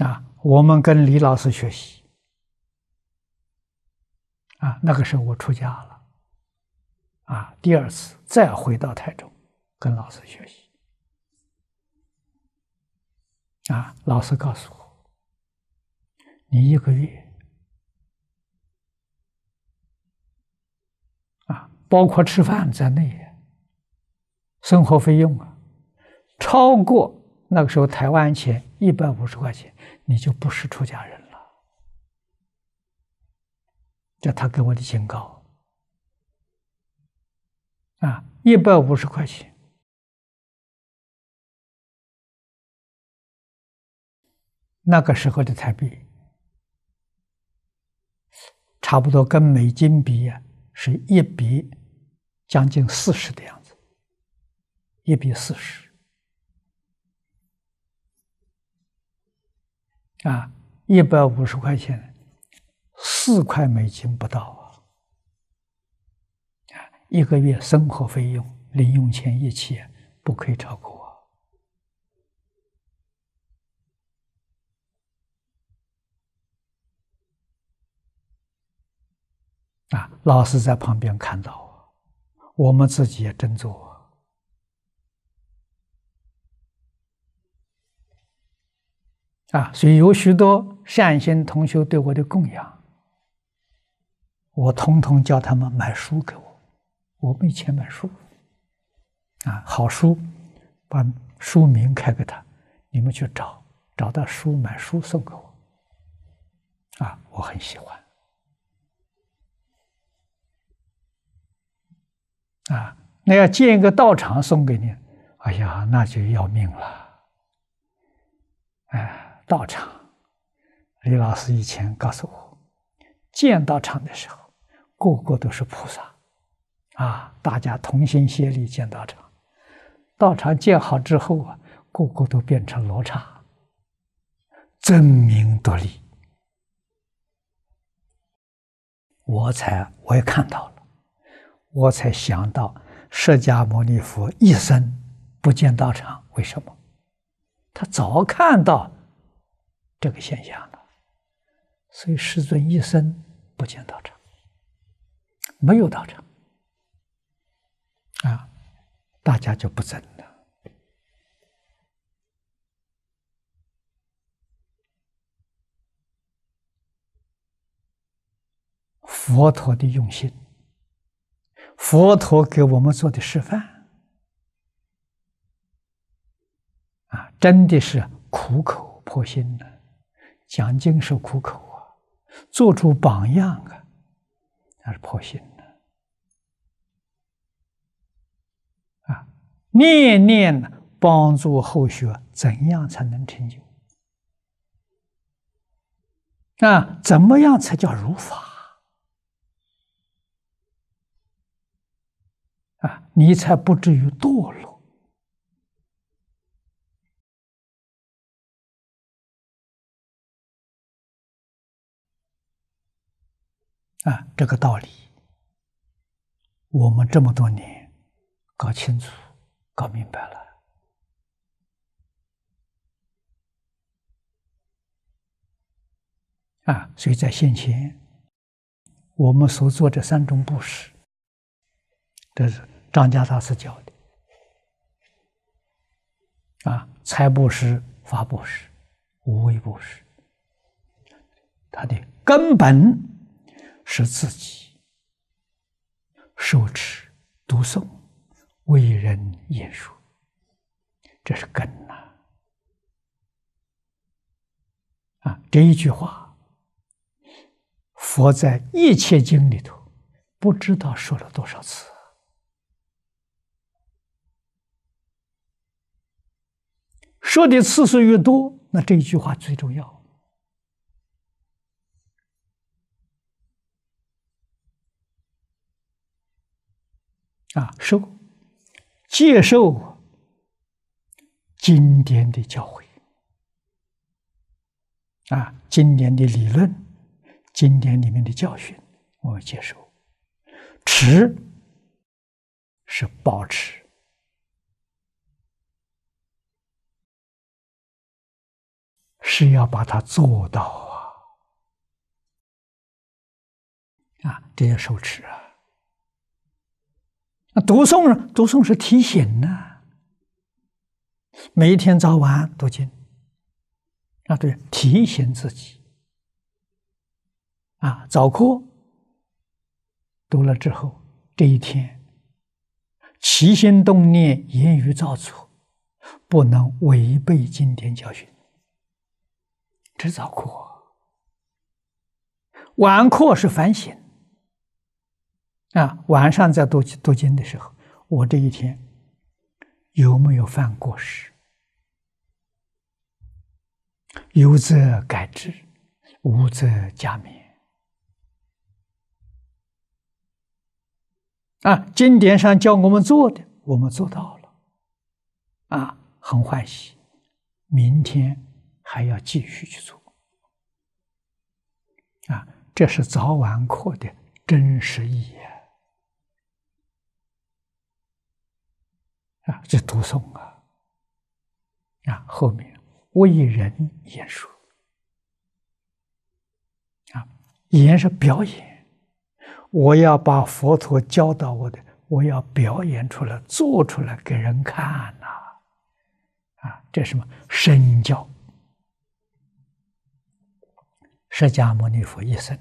啊，我们跟李老师学习啊。那个时候我出家了，啊，第二次再回到台州跟老师学习。啊，老师告诉我，你一个月啊，包括吃饭在内，生活费用啊，超过那个时候台湾钱。一百五十块钱，你就不是出家人了。这他给我的警告啊！一百五十块钱，那个时候的台币，差不多跟美金比啊，是一比将近四十的样子，一比四十。啊，一百五十块钱，四块美金不到啊！啊，一个月生活费用、零用钱一起，不可以超过啊！老师在旁边看到我，我们自己也斟酌。啊，所以有许多善心同学对我的供养，我通通叫他们买书给我，我没钱买书，啊，好书，把书名开给他，你们去找，找到书买书送给我，啊，我很喜欢，啊，那要建一个道场送给你，哎呀，那就要命了，哎。道场，李老师以前告诉我，建道场的时候，个个都是菩萨，啊，大家同心协力建道场。道场建好之后啊，个个都变成罗刹，争名夺利。我才我也看到了，我才想到，释迦牟尼佛一生不建道场，为什么？他早看到。这个现象了，所以师尊一生不见道场，没有道场，啊，大家就不争了。佛陀的用心，佛陀给我们做的示范，啊，真的是苦口婆心的。讲经受苦口啊，做出榜样啊，那是破心的啊，念念帮助后学，怎样才能成就？啊，怎么样才叫如法？啊，你才不至于堕落。啊，这个道理，我们这么多年搞清楚、搞明白了。啊，所以在先前，我们所做这三种布施，这是张家大师教的。啊，财布施、法布施、无为布施，它的根本。是自己受持读诵为人演说，这是根呐！啊，这一句话，佛在一切经里头不知道说了多少次，说的次数越多，那这一句话最重要。啊，受接受经典的教诲啊，经典的理论，经典里面的教训，我接受持是保持，是要把它做到啊啊，这叫受持啊。读诵，读诵是提醒呢。每一天早晚读经，啊，对提醒自己啊。早课读了之后，这一天起心动念、言语造作，不能违背经典教训。这早课，晚课是反省。啊，晚上在读读经的时候，我这一天有没有犯过失？有则改之，无则加勉。啊，经典上教我们做的，我们做到了，啊，很欢喜。明天还要继续去做。啊，这是早晚课的真实意义。啊，这读诵啊，啊，后面为人演说，啊，演是表演，我要把佛陀教导我的，我要表演出来，做出来给人看呐，啊，这什么身教？释迦牟尼佛一生，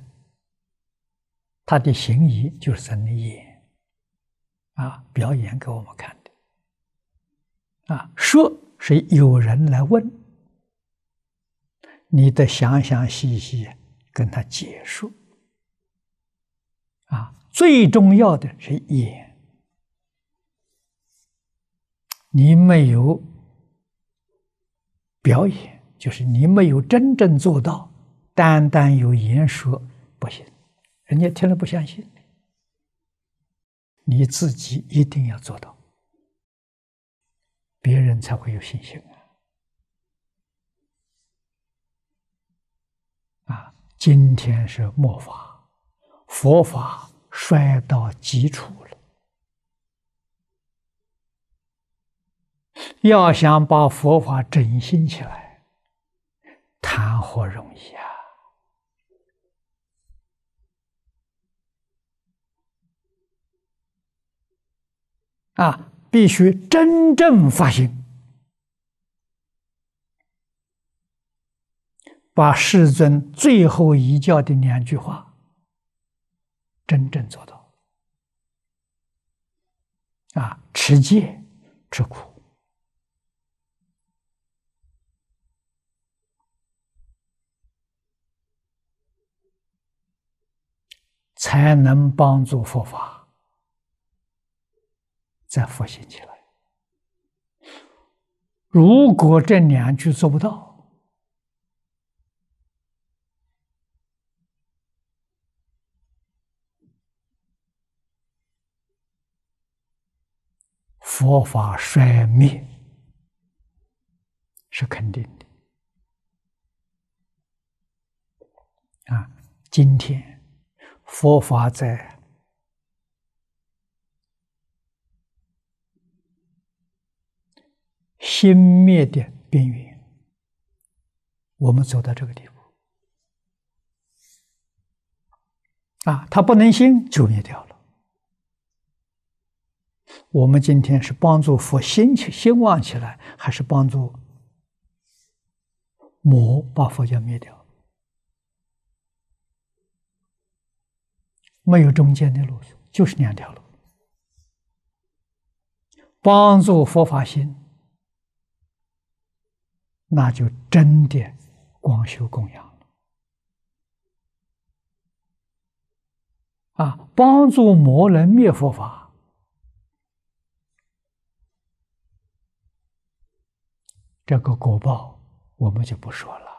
他的行仪就是身仪，啊，表演给我们看。啊，说是有人来问，你得详详细细跟他解说。啊，最重要的是演，你没有表演，就是你没有真正做到，单单有言说不行，人家听了不相信，你自己一定要做到。别人才会有信心啊！啊，今天是末法，佛法衰到极处了。要想把佛法振兴起来，谈何容易啊！啊！必须真正发心，把世尊最后一教的两句话真正做到。啊，持戒、吃苦，才能帮助佛法。再复兴起来。如果这两句做不到，佛法衰灭是肯定的。啊，今天佛法在。心灭的边缘，我们走到这个地步啊！它不能兴就灭掉了。我们今天是帮助佛兴兴旺起来，还是帮助魔把佛教灭掉？没有中间的路，就是两条路：帮助佛法兴。那就真的光修供养了啊！帮助魔人灭佛法，这个果报我们就不说了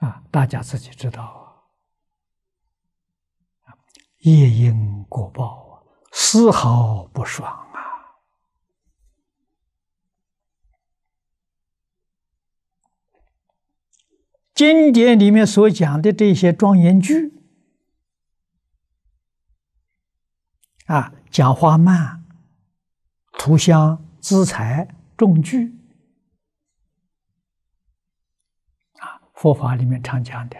啊，大家自己知道啊。夜因果报丝毫不爽。经典里面所讲的这些庄严句，啊，讲话慢，图像资财、重聚，啊，佛法里面常讲的，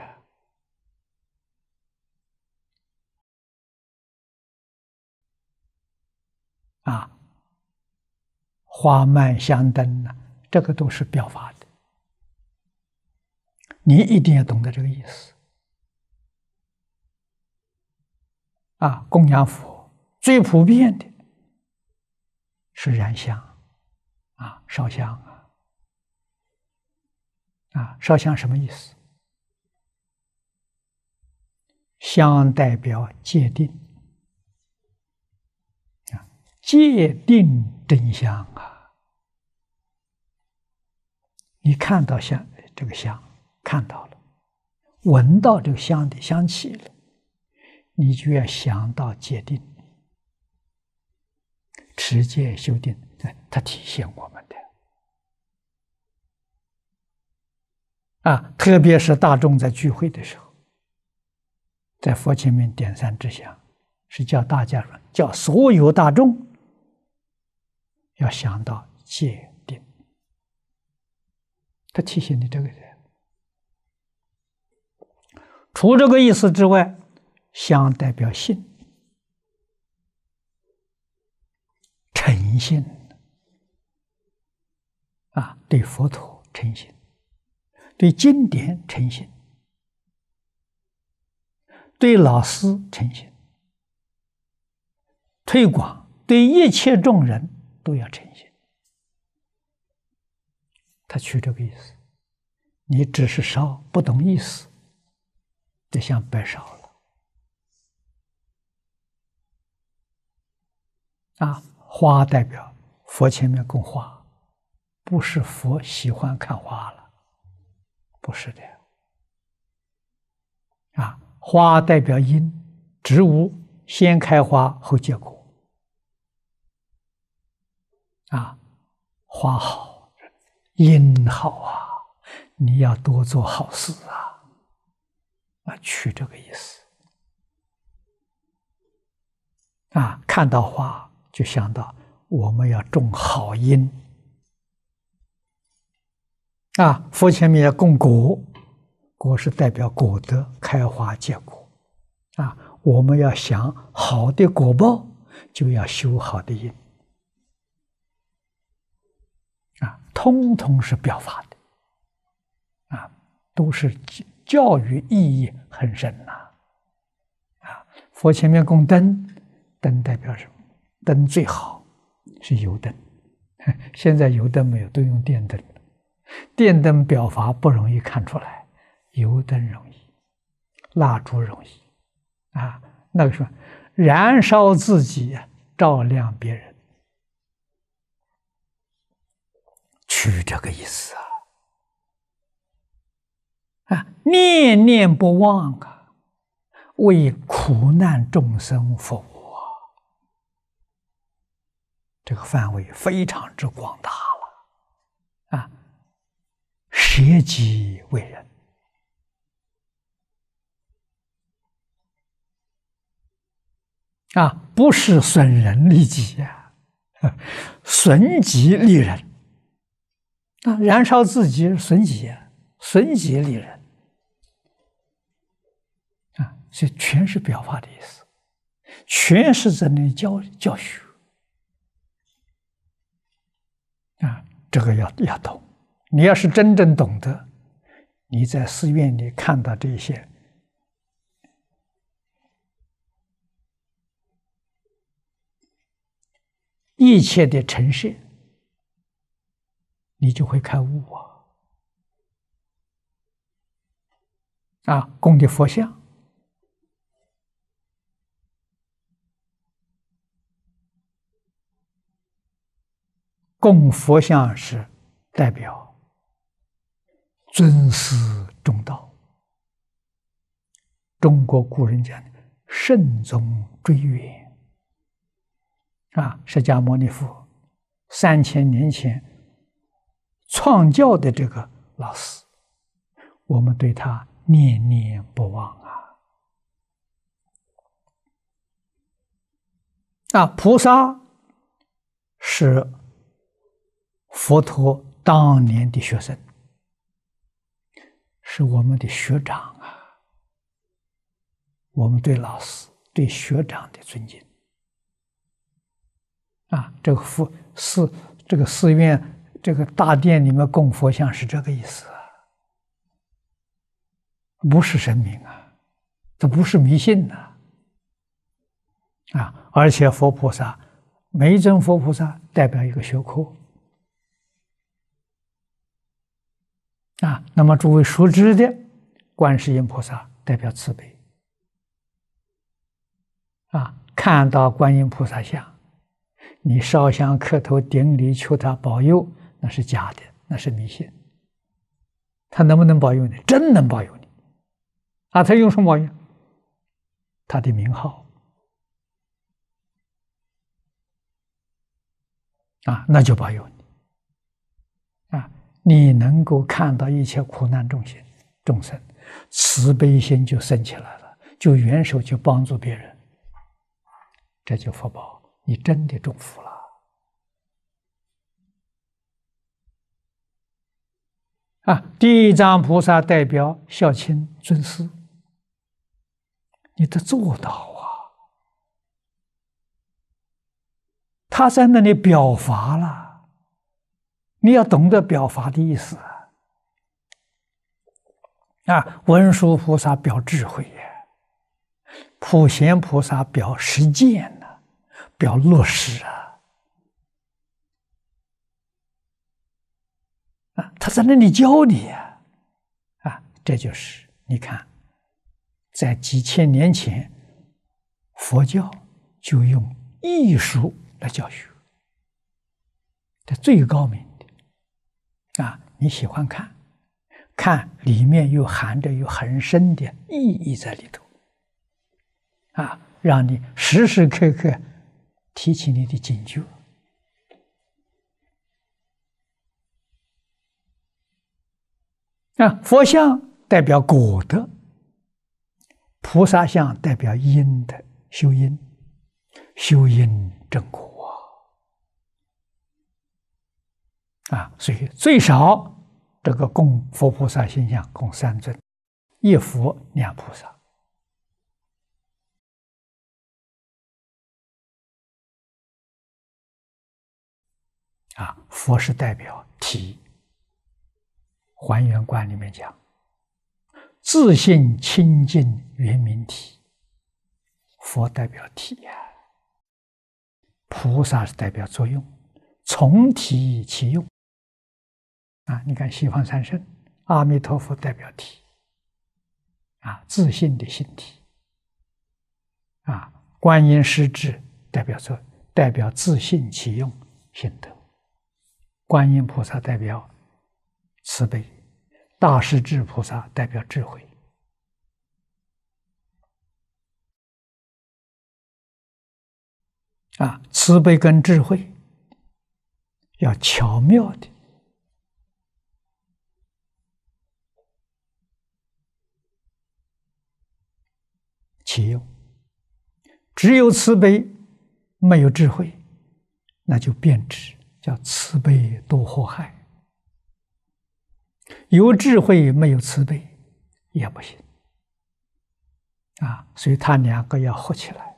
啊，花漫香灯呢，这个都是表法的。你一定要懂得这个意思，啊，供养佛最普遍的是燃香，啊，烧香啊，啊，烧香什么意思？香代表界定，啊，界定真相啊，你看到香这个香。看到了，闻到这个香的香气了，你就要想到戒定，持戒修定，它体现我们的。啊，特别是大众在聚会的时候，在佛前面点三支香，是叫大家说，叫所有大众要想到戒定，它体现你这个人。除这个意思之外，相代表信、诚信啊，对佛陀诚信，对经典诚信，对老师诚信，推广对一切众人都要诚信。他取这个意思，你只是烧，不懂意思。这像白烧了啊！花代表佛前面供花，不是佛喜欢看花了，不是的。啊，花代表因，植物先开花后结果。啊，花好，因好啊！你要多做好事啊！啊，取这个意思。啊，看到花就想到我们要种好因。啊，佛前面要供果，果是代表果德开花结果。啊，我们要想好的果报，就要修好的因。啊，通通是表法的。啊，都是。教育意义很深呐，啊，佛前面供灯，灯代表什么？灯最好是油灯，现在油灯没有，都用电灯。电灯表法不容易看出来，油灯容易，蜡烛容易，啊，那个什么，燃烧自己，照亮别人，取这个意思啊。啊，念念不忘啊，为苦难众生服务，这个范围非常之广大了啊，舍己为人啊，不是损人利己呀，损己利人啊，燃烧自己损己，损己利人。所以，全是表法的意思，全是真那教教学啊！这个要要懂。你要是真正懂得，你在寺院里看到这些一切的陈设，你就会开悟啊！啊，供的佛像。供佛像是代表尊师重道。中国古人讲的“慎终追远”，啊，释迦牟尼佛三千年前创教的这个老师，我们对他念念不忘啊！那菩萨是。佛陀当年的学生是我们的学长啊！我们对老师、对学长的尊敬啊！这个佛寺、这个寺院、这个大殿里面供佛像，是这个意思啊，不是神明啊，这不是迷信呐！啊，而且佛菩萨每一尊佛菩萨代表一个学科。啊，那么诸位熟知的观世音菩萨代表慈悲。啊，看到观音菩萨像，你烧香磕头顶礼求他保佑，那是假的，那是迷信。他能不能保佑你？真能保佑你。啊，他用什么保佑？他的名号。啊，那就保佑你。啊。你能够看到一切苦难众生，众生慈悲心就升起来了，就援手去帮助别人，这就福报，你真的中福了啊！地藏菩萨代表孝亲尊师，你得做到啊！他在那里表法了。你要懂得表法的意思啊！啊，文殊菩萨表智慧呀，普贤菩萨表实践呢，表落实啊！啊，他在那里教你呀！啊，这就是你看，在几千年前，佛教就用艺术来教学，这最高明。啊，你喜欢看，看里面又含着有很深的意义在里头，啊，让你时时刻刻提起你的警觉。啊，佛像代表果的，菩萨像代表因的修因，修因正果。啊，所以最少这个供佛菩萨形象供三尊，一佛两菩萨。啊，佛是代表体，还原观里面讲，自信清净圆明体。佛代表体呀，菩萨是代表作用，从体起用。啊，你看西方三圣，阿弥陀佛代表体，啊，自信的心体；，啊，观音师智代表着代表自信启用心得，观音菩萨代表慈悲，大师智菩萨代表智慧，啊，慈悲跟智慧要巧妙的。其用，只有慈悲，没有智慧，那就变质，叫慈悲多祸害；有智慧没有慈悲，也不行。啊，所以他两个要合起来，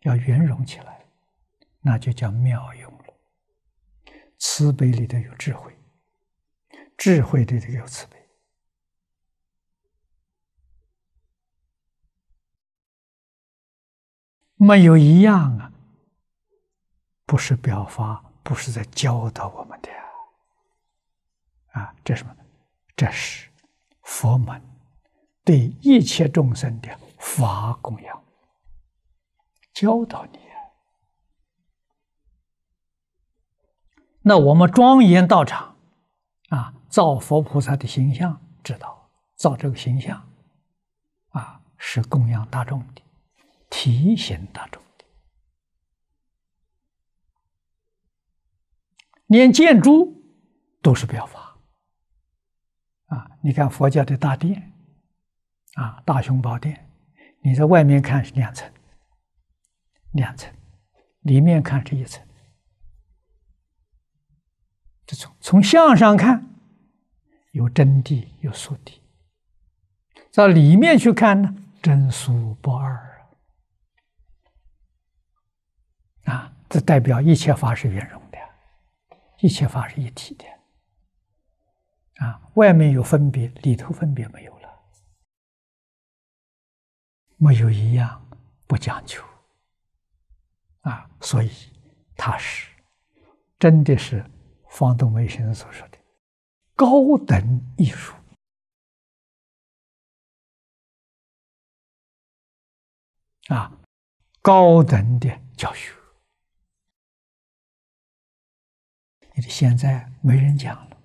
要圆融起来，那就叫妙用了。慈悲里头有智慧，智慧里头有慈悲。没有一样啊，不是表法，不是在教导我们的啊！这什么？这是佛门对一切众生的法供养，教导你那我们庄严道场啊，造佛菩萨的形象，知道造这个形象啊，是供养大众的。提醒大众的，连建筑都是表法啊！你看佛教的大殿啊，大雄宝殿，你在外面看是两层，两层，里面看是一层。这从从向上看有真谛有俗谛，到里面去看呢，真俗不二。啊，这代表一切法是圆融的，一切法是一体的。啊，外面有分别，里头分别没有了，没有一样不讲究。啊，所以他是，真的是方东梅先生所说的高等艺术。啊，高等的教学。现在没人讲了，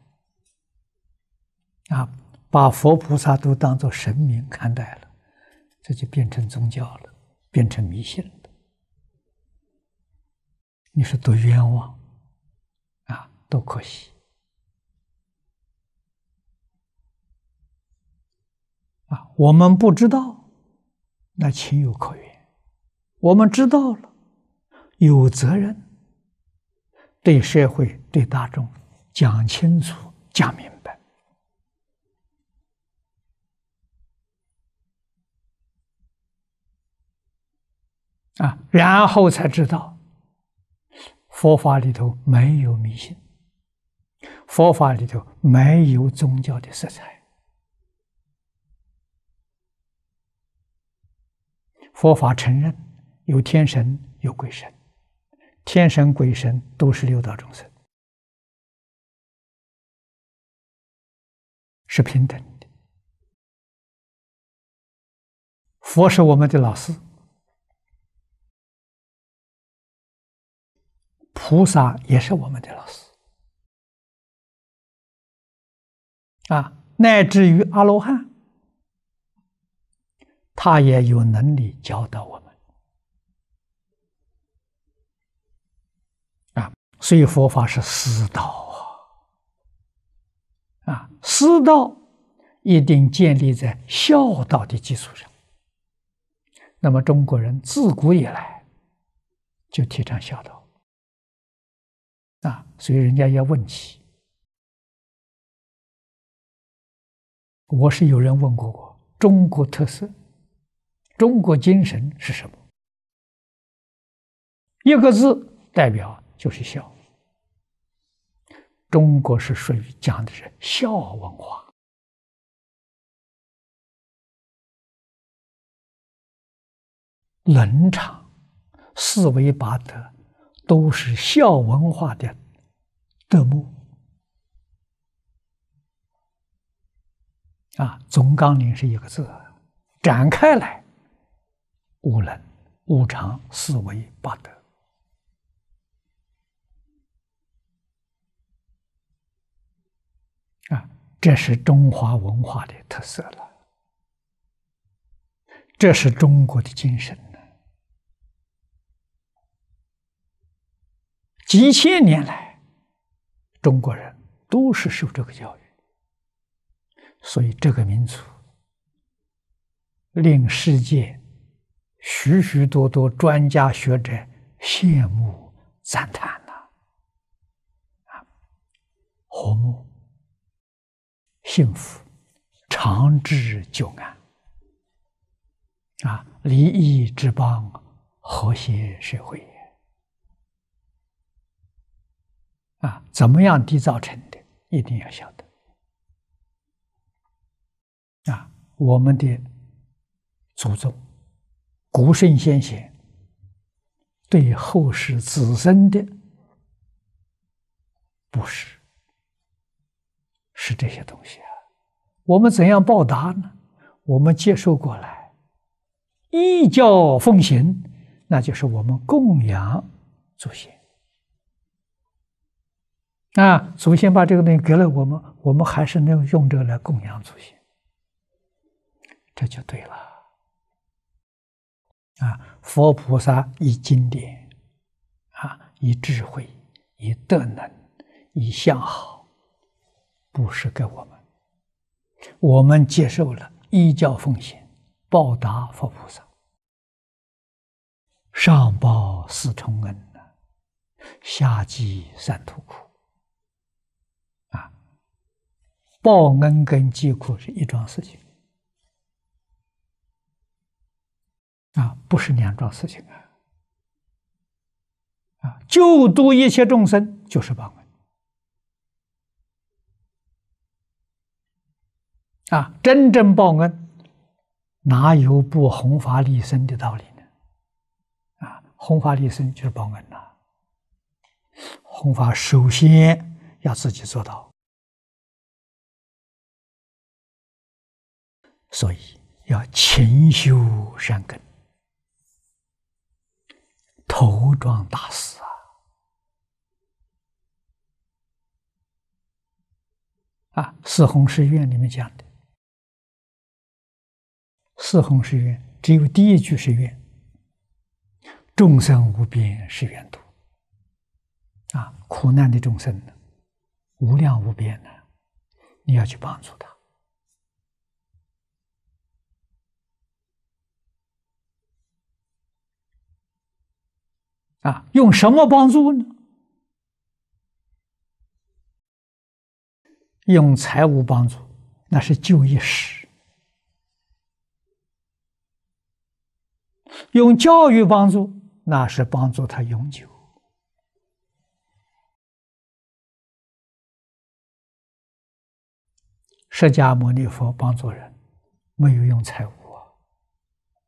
啊，把佛菩萨都当做神明看待了，这就变成宗教了，变成迷信了。你说多冤枉，啊，多可惜！啊，我们不知道，那情有可原；我们知道了，有责任。对社会、对大众讲清楚、讲明白啊，然后才知道佛法里头没有迷信，佛法里头没有宗教的色彩。佛法承认有天神、有鬼神。天神、鬼神都是六道众生，是平等的。佛是我们的老师，菩萨也是我们的老师，啊，乃至于阿罗汉，他也有能力教导我们。所以佛法是师道啊，啊，师道一定建立在孝道的基础上。那么中国人自古以来就提倡孝道啊，所以人家要问起，我是有人问过我，中国特色、中国精神是什么？一个字代表就是孝。中国是属于讲的是孝文化，冷常、四维、八德，都是孝文化的德目。啊，总纲领是一个字，展开来，五伦、五常、四维、八德。啊，这是中华文化的特色了，这是中国的精神呢。几千年来，中国人都是受这个教育，所以这个民族令世界许许多多专家学者羡慕赞叹呐。啊，和睦。幸福、长治久安，啊，礼仪之邦，和谐社会，啊，怎么样缔造成的？一定要晓得，啊，我们的祖宗、古圣先贤对后世子孙的不是。是这些东西啊，我们怎样报答呢？我们接受过来，依教奉行，那就是我们供养祖先。啊，祖先把这个东西给了我们，我们还是能用这个来供养祖先，这就对了。啊，佛菩萨以经典，啊，以智慧，以德能，以相好。不是给我们，我们接受了，依教奉献，报答佛菩萨，上报四重恩下济三途苦，啊，报恩跟济苦是一桩事情，啊，不是两桩事情啊，啊，救度一切众生就是报恩。啊，真正报恩，哪有不弘法利生的道理呢？啊，弘法利生就是报恩呐。弘法首先要自己做到，所以要勤修善根，头撞大事啊！啊，《四弘誓愿》里面讲的。四红是怨，只有第一句是怨。众生无边是愿度。啊，苦难的众生呢，无量无边呢，你要去帮助他啊！用什么帮助呢？用财务帮助，那是救一时。用教育帮助，那是帮助他永久。释迦牟尼佛帮助人，没有用财物啊，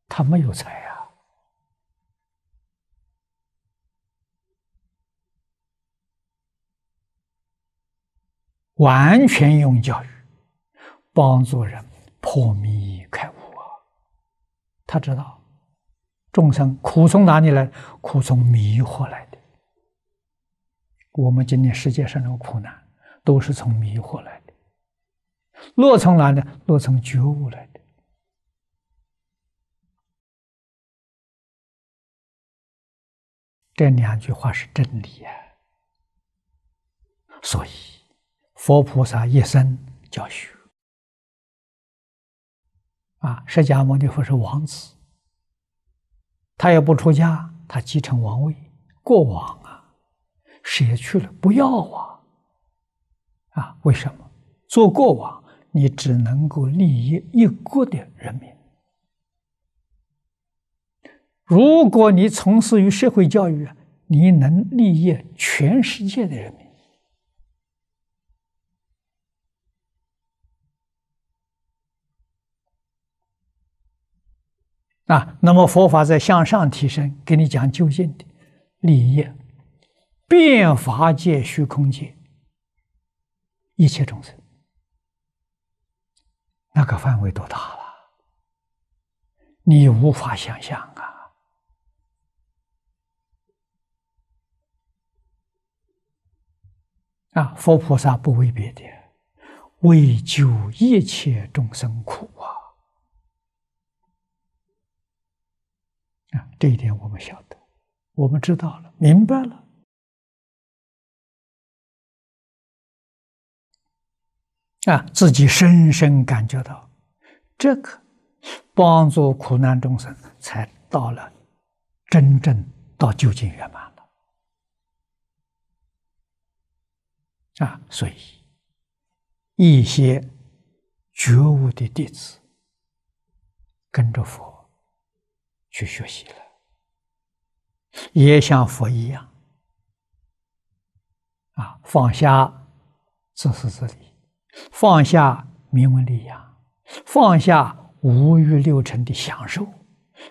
他没有财呀，完全用教育帮助人破迷开悟啊，他知道。众生苦从哪里来？苦从迷惑来的。我们今天世界上的苦难，都是从迷惑来的。乐从哪里？乐从觉悟来的。这两句话是真理呀。所以，佛菩萨一生教学。啊，释迦牟尼佛是王子。他要不出家，他继承王位，过往啊，舍去了不要啊，啊，为什么？做过往，你只能够利益一国的人民；如果你从事于社会教育，你能利益全世界的人民。啊，那么佛法在向上提升，给你讲究竟的利益，变法界、虚空界，一切众生，那个范围多大了？你无法想象啊！啊，佛菩萨不为别的，为救一切众生苦啊！这一点我们晓得，我们知道了，明白了。啊，自己深深感觉到这个帮助苦难众生，才到了真正到究竟圆满了。啊，所以一些觉悟的弟子跟着佛。去学习了，也像佛一样，啊，放下自私自利，放下名闻利养，放下五欲六尘的享受，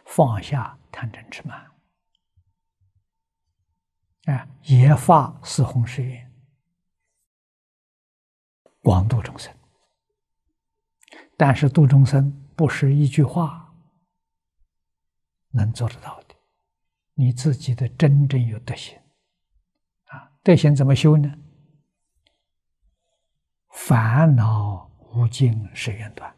放下贪嗔痴慢，哎，也发四弘誓愿，广度众生。但是度众生不是一句话。能做得到的，你自己的真正有德行啊！德行怎么修呢？烦恼无尽，时缘断；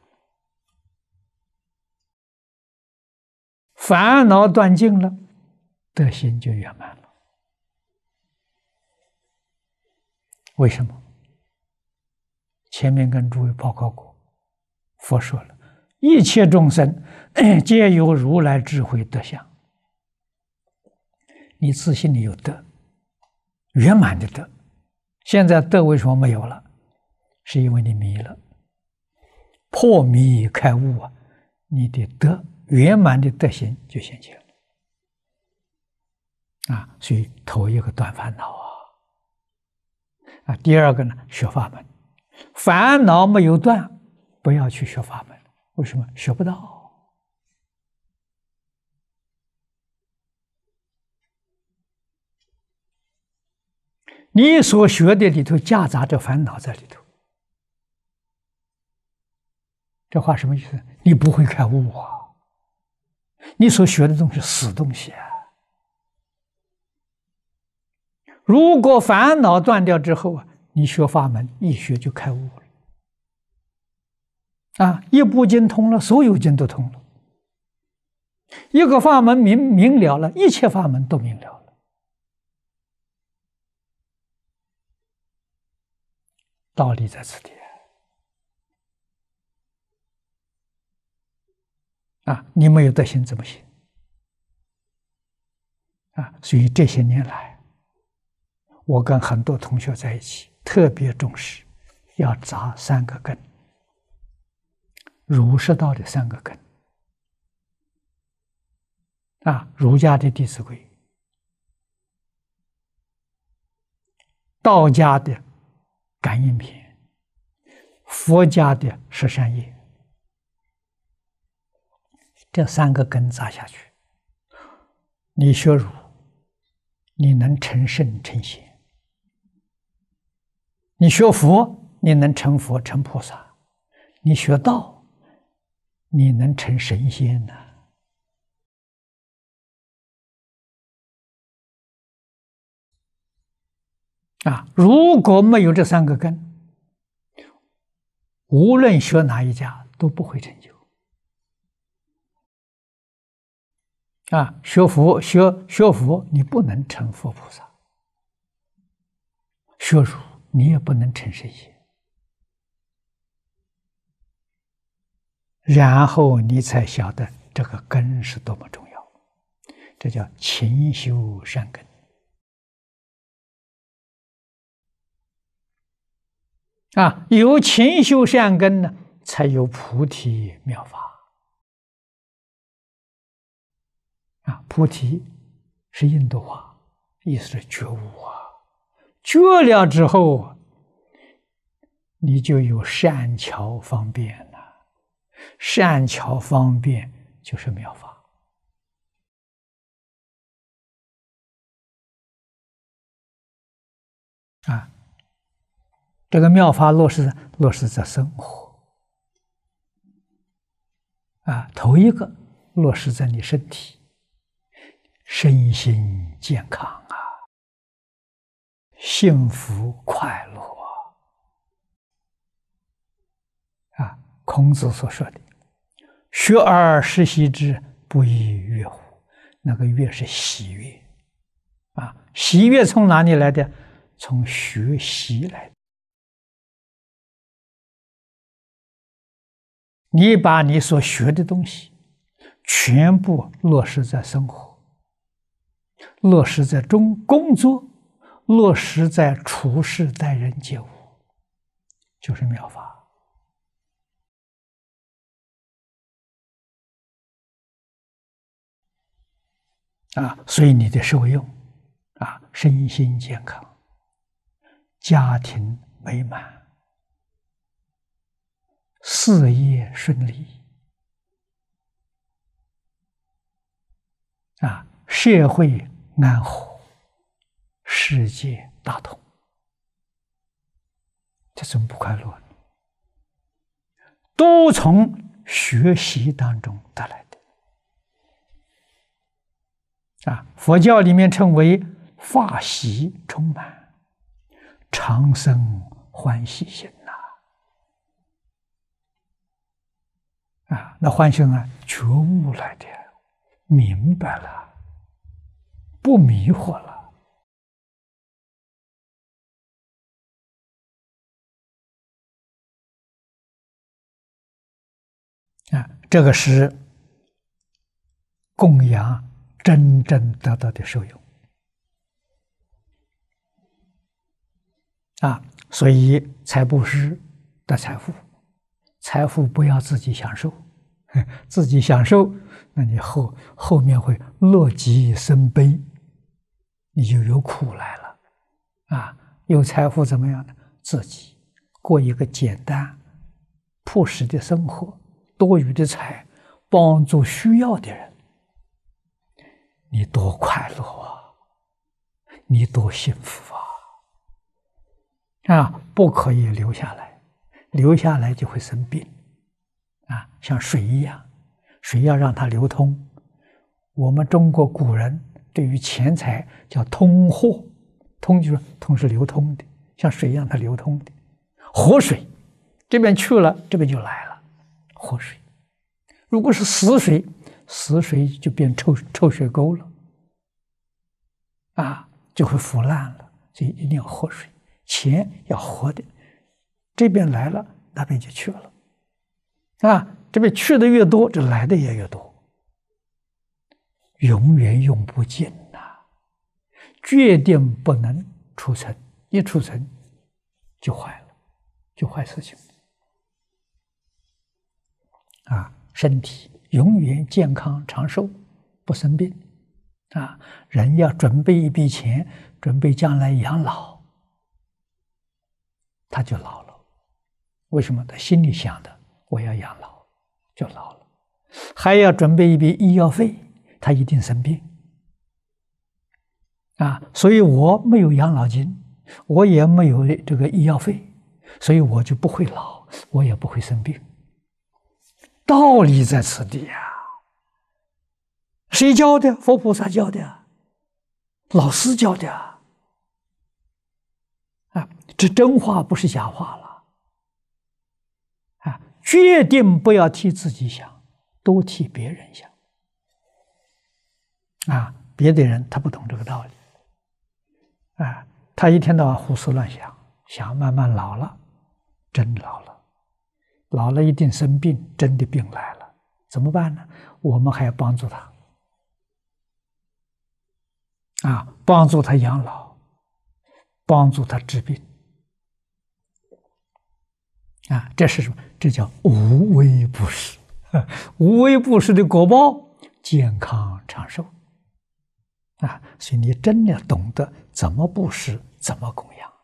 烦恼断尽了，德行就圆满了。为什么？前面跟诸位报告过，佛说了。一切众生皆有如来智慧德相。你自心里有德，圆满的德。现在德为什么没有了？是因为你迷了。破迷开悟啊，你的德圆满的德行就现了。啊，所以头一个断烦恼啊，啊，第二个呢学法门。烦恼没有断，不要去学法门。为什么学不到？你所学的里头夹杂着烦恼在里头，这话什么意思？你不会开悟啊！你所学的东西死东西啊！如果烦恼断掉之后啊，你学法门一学就开悟了。啊，一部经通了，所有经都通了；一个法门明明了了，一切法门都明了了。道理在此地。啊，你没有德行怎么行？啊，所以这些年来，我跟很多同学在一起，特别重视要扎三个根。儒释道的三个根啊，儒家的《弟子规》，道家的《感应篇》，佛家的《十三业》，这三个根扎下去，你学儒，你能成圣成贤；你学佛，你能成佛成菩萨；你学道。你能成神仙呢？啊，如果没有这三个根，无论学哪一家都不会成就。啊，学佛学学佛，你不能成佛菩萨；学儒，你也不能成神仙。然后你才晓得这个根是多么重要，这叫勤修善根。啊，有勤修善根呢，才有菩提妙法。啊，菩提是印度话，意思是觉悟啊。觉了之后，你就有善巧方便了。善巧方便就是妙法啊！这个妙法落实落实在生活啊，头一个落实在你身体，身心健康啊，幸福快乐。孔子所说的“学而时习之，不亦说乎？”那个“悦”是喜悦啊，喜悦从哪里来的？从学习来。你把你所学的东西全部落实在生活，落实在中工作，落实在处事待人接物，就是妙法。啊，所以你的受用，啊，身心健康，家庭美满，事业顺利，啊，社会安和，世界大同，这种不快乐，都从学习当中得来。啊，佛教里面称为“法喜充满，长生欢喜心”呐。啊，那欢喜啊，觉悟来的，明白了，不迷惑了。啊，这个是供养。真正得到的受用啊，所以财布施的财富，财富不要自己享受，自己享受，那你后后面会乐极生悲，你就有苦来了啊。有财富怎么样呢？自己过一个简单、朴实的生活，多余的财帮助需要的人。你多快乐啊！你多幸福啊！啊，不可以留下来，留下来就会生病。啊，像水一样，水要让它流通。我们中国古人对于钱财叫“通货”，“通”就是通”是流通的，像水一样，它流通的活水，这边去了，这边就来了活水。如果是死水。死水就变臭臭水沟了，啊，就会腐烂了。所以一定要活水，钱要活的。这边来了，那边就去了，啊，这边去的越多，这来的也越多，永远用不尽呐。决定不能储存，一储存就坏了，就坏事情。啊，身体。永远健康长寿，不生病，啊！人要准备一笔钱，准备将来养老，他就老了。为什么？他心里想的，我要养老，就老了。还要准备一笔医药费，他一定生病。啊！所以我没有养老金，我也没有这个医药费，所以我就不会老，我也不会生病。道理在此地呀，谁教的？佛菩萨教的，老师教的啊！啊，这真话不是假话了，啊，决定不要替自己想，多替别人想，啊，别的人他不懂这个道理，啊，他一天到晚胡思乱想，想慢慢老了，真老了。老了一定生病，真的病来了怎么办呢？我们还要帮助他啊，帮助他养老，帮助他治病啊。这是什么？这叫无微不施，无微不施的果报，健康长寿啊。所以你真的懂得怎么布施，怎么供养。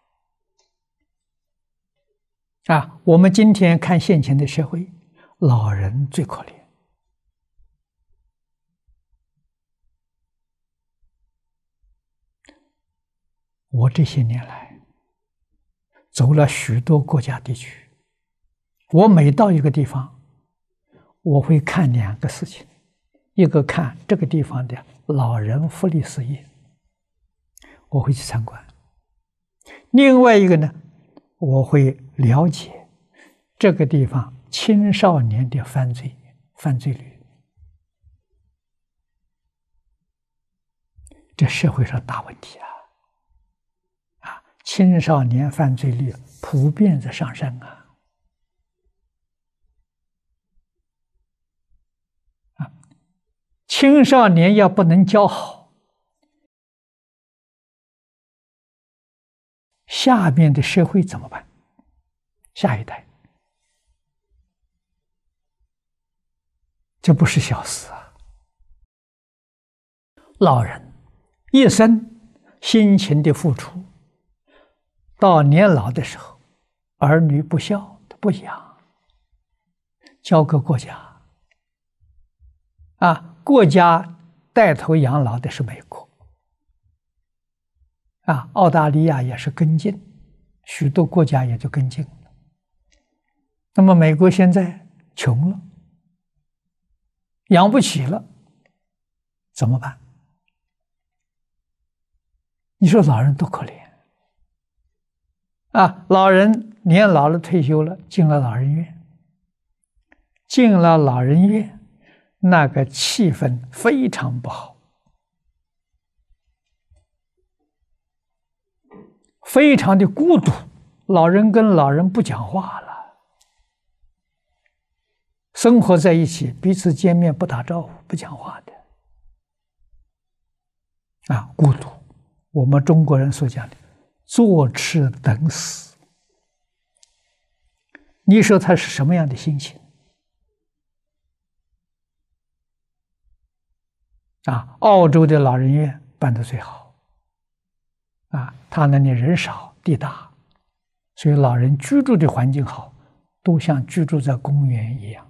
啊，我们今天看现前的社会，老人最可怜。我这些年来走了许多国家地区，我每到一个地方，我会看两个事情：，一个看这个地方的老人福利事业，我会去参观；，另外一个呢？我会了解这个地方青少年的犯罪犯罪率，这社会上大问题啊！啊，青少年犯罪率普遍在上升啊！啊，青少年要不能教好。下面的社会怎么办？下一代，这不是小事啊。老人一生辛勤的付出，到年老的时候，儿女不孝不养，交给国家。啊，国家带头养老的是美国。啊，澳大利亚也是跟进，许多国家也就跟进。那么美国现在穷了，养不起了，怎么办？你说老人多可怜啊！老人年老了，退休了，进了老人院，进了老人院，那个气氛非常不好。非常的孤独，老人跟老人不讲话了，生活在一起，彼此见面不打招呼、不讲话的，啊，孤独。我们中国人所讲的“坐吃等死”，你说他是什么样的心情？啊，澳洲的老人院办的最好。啊，他那里人少地大，所以老人居住的环境好，都像居住在公园一样。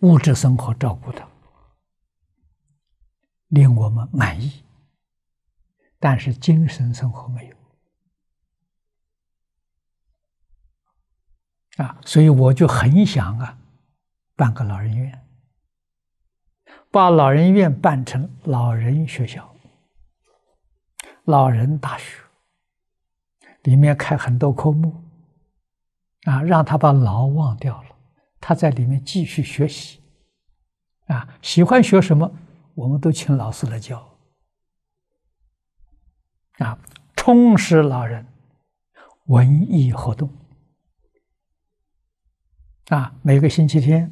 物质生活照顾的令我们满意，但是精神生活没有。啊，所以我就很想啊办个老人院，把老人院办成老人学校。老人大学里面开很多科目，啊，让他把老忘掉了，他在里面继续学习，啊，喜欢学什么，我们都请老师来教，啊，充实老人文艺活动，啊，每个星期天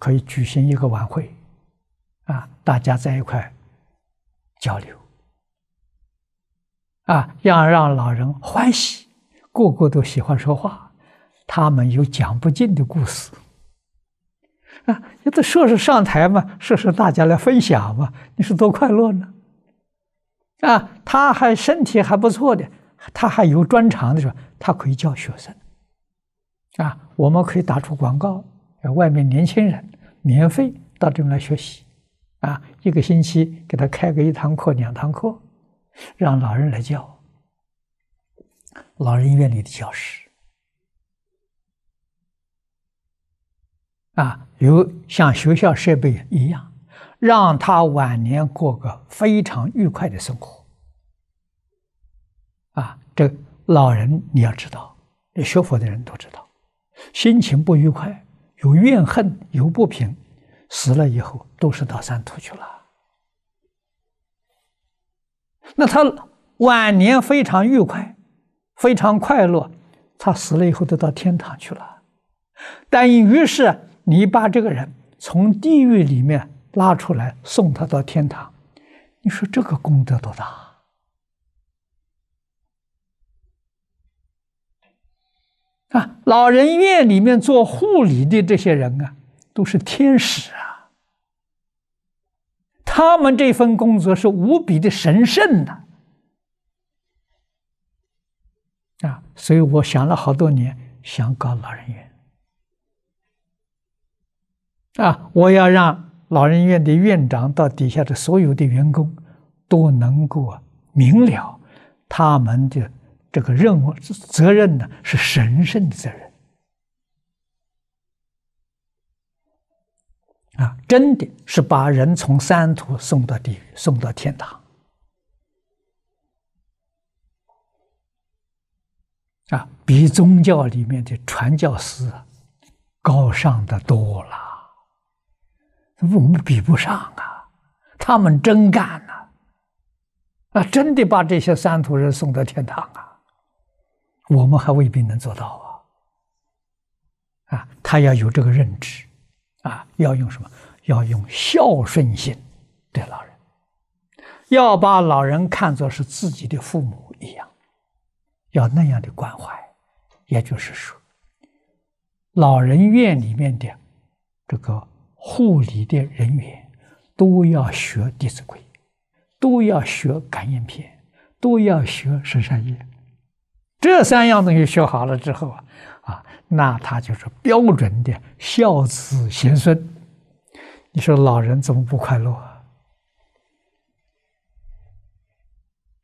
可以举行一个晚会，啊，大家在一块交流。啊，要让老人欢喜，个个都喜欢说话，他们有讲不尽的故事。啊，你这说是上台嘛，说是大家来分享嘛，你是多快乐呢？啊，他还身体还不错的，他还有专长的时候，他可以教学生。啊，我们可以打出广告，让外面年轻人免费到这边来学习。啊，一个星期给他开个一堂课、两堂课。让老人来教，老人院里的教师啊，有像学校设备一样，让他晚年过个非常愉快的生活。啊，这老人你要知道，学佛的人都知道，心情不愉快，有怨恨，有不平，死了以后都是到三途去了。那他晚年非常愉快，非常快乐。他死了以后都到天堂去了。但于是你把这个人从地狱里面拉出来，送他到天堂。你说这个功德多大啊？老人院里面做护理的这些人啊，都是天使啊。他们这份工作是无比的神圣的，啊，所以我想了好多年，想搞老人院。啊，我要让老人院的院长到底下的所有的员工都能够啊明了，他们的这个任务责任呢是神圣的责任。啊，真的是把人从三途送到地狱，送到天堂，啊，比宗教里面的传教士高尚的多了。我们比不上啊，他们真干呐，啊，真的把这些三途人送到天堂啊，我们还未必能做到啊。啊，他要有这个认知。啊，要用什么？要用孝顺心对老人，要把老人看作是自己的父母一样，要那样的关怀。也就是说，老人院里面的这个护理的人员都要学《弟子规》，都要学《感应篇》，都要学《十三夜》。这三样东西学好了之后啊。那他就是标准的孝子贤孙，你说老人怎么不快乐？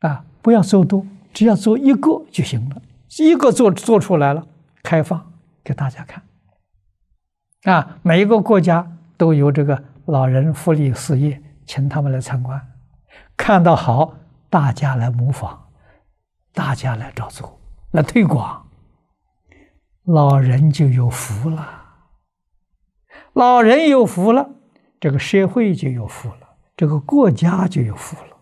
啊，不要做多，只要做一个就行了，一个做做出来了，开放给大家看。啊，每一个国家都有这个老人福利事业，请他们来参观，看到好，大家来模仿，大家来照做，来推广。老人就有福了，老人有福了，这个社会就有福了，这个国家就有福了，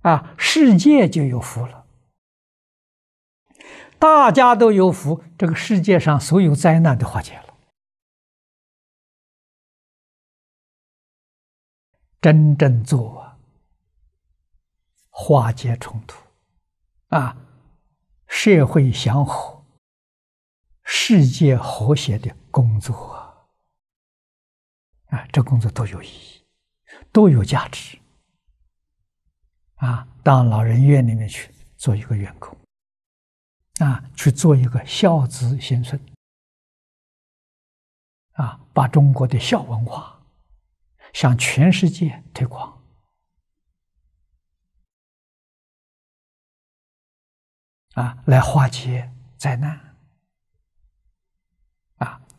啊，世界就有福了，大家都有福，这个世界上所有灾难都化解了。真正做，化解冲突，啊，社会祥和。世界和谐的工作啊，啊，这工作都有意义，都有价值，啊，到老人院里面去做一个员工，啊，去做一个孝子先孙，啊，把中国的孝文化向全世界推广，啊，来化解灾难。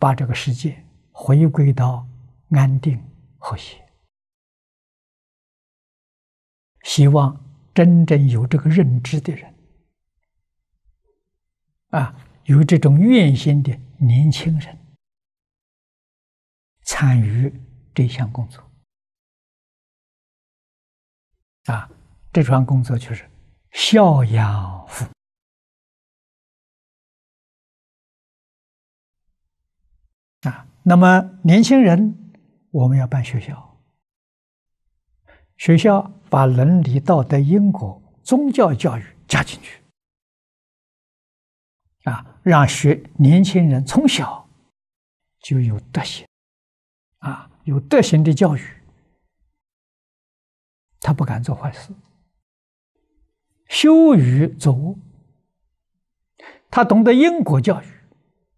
把这个世界回归到安定和谐，希望真正有这个认知的人，啊，有这种愿心的年轻人参与这项工作。啊，这项工作就是孝养父。啊，那么年轻人，我们要办学校，学校把伦理道德、因果、宗教教育加进去，啊，让学年轻人从小就有德行，啊，有德行的教育，他不敢做坏事，羞于作恶，他懂得因果教育，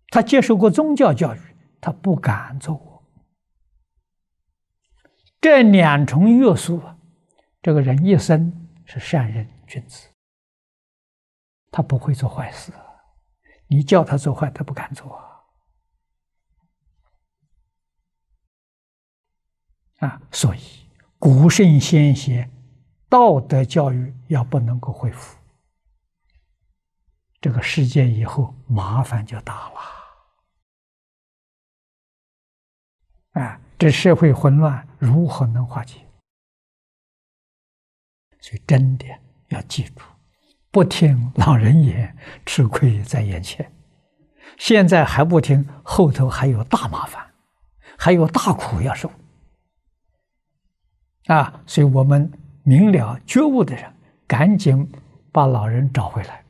他接受过宗教教育。他不敢做，这两重约束啊，这个人一生是善人君子，他不会做坏事你叫他做坏，他不敢做啊。啊，所以古圣先贤道德教育要不能够恢复，这个世界以后麻烦就大了。啊，这社会混乱，如何能化解？所以真的要记住，不听老人言，吃亏在眼前。现在还不听，后头还有大麻烦，还有大苦要受。啊，所以我们明了觉悟的人，赶紧把老人找回来。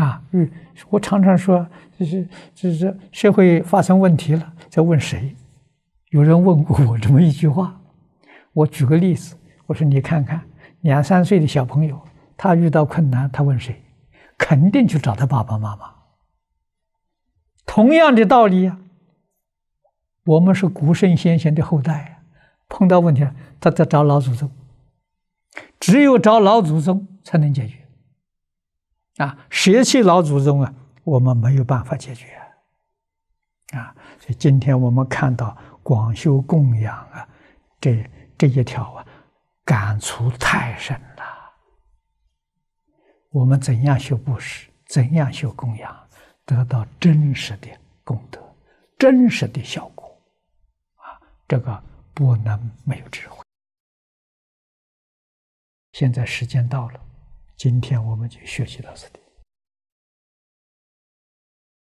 啊，嗯，我常常说，就是就是社会发生问题了，在问谁？有人问过我这么一句话。我举个例子，我说你看看，两三岁的小朋友，他遇到困难，他问谁？肯定去找他爸爸妈妈。同样的道理呀，我们是古圣先贤的后代啊，碰到问题，了，他在找老祖宗，只有找老祖宗才能解决。啊，舍弃老祖宗啊，我们没有办法解决啊，所以今天我们看到广修供养啊，这这一条啊，感触太深了。我们怎样修布施，怎样修供养，得到真实的功德，真实的效果啊？这个不能没有智慧。现在时间到了。今天我们就学习到这里。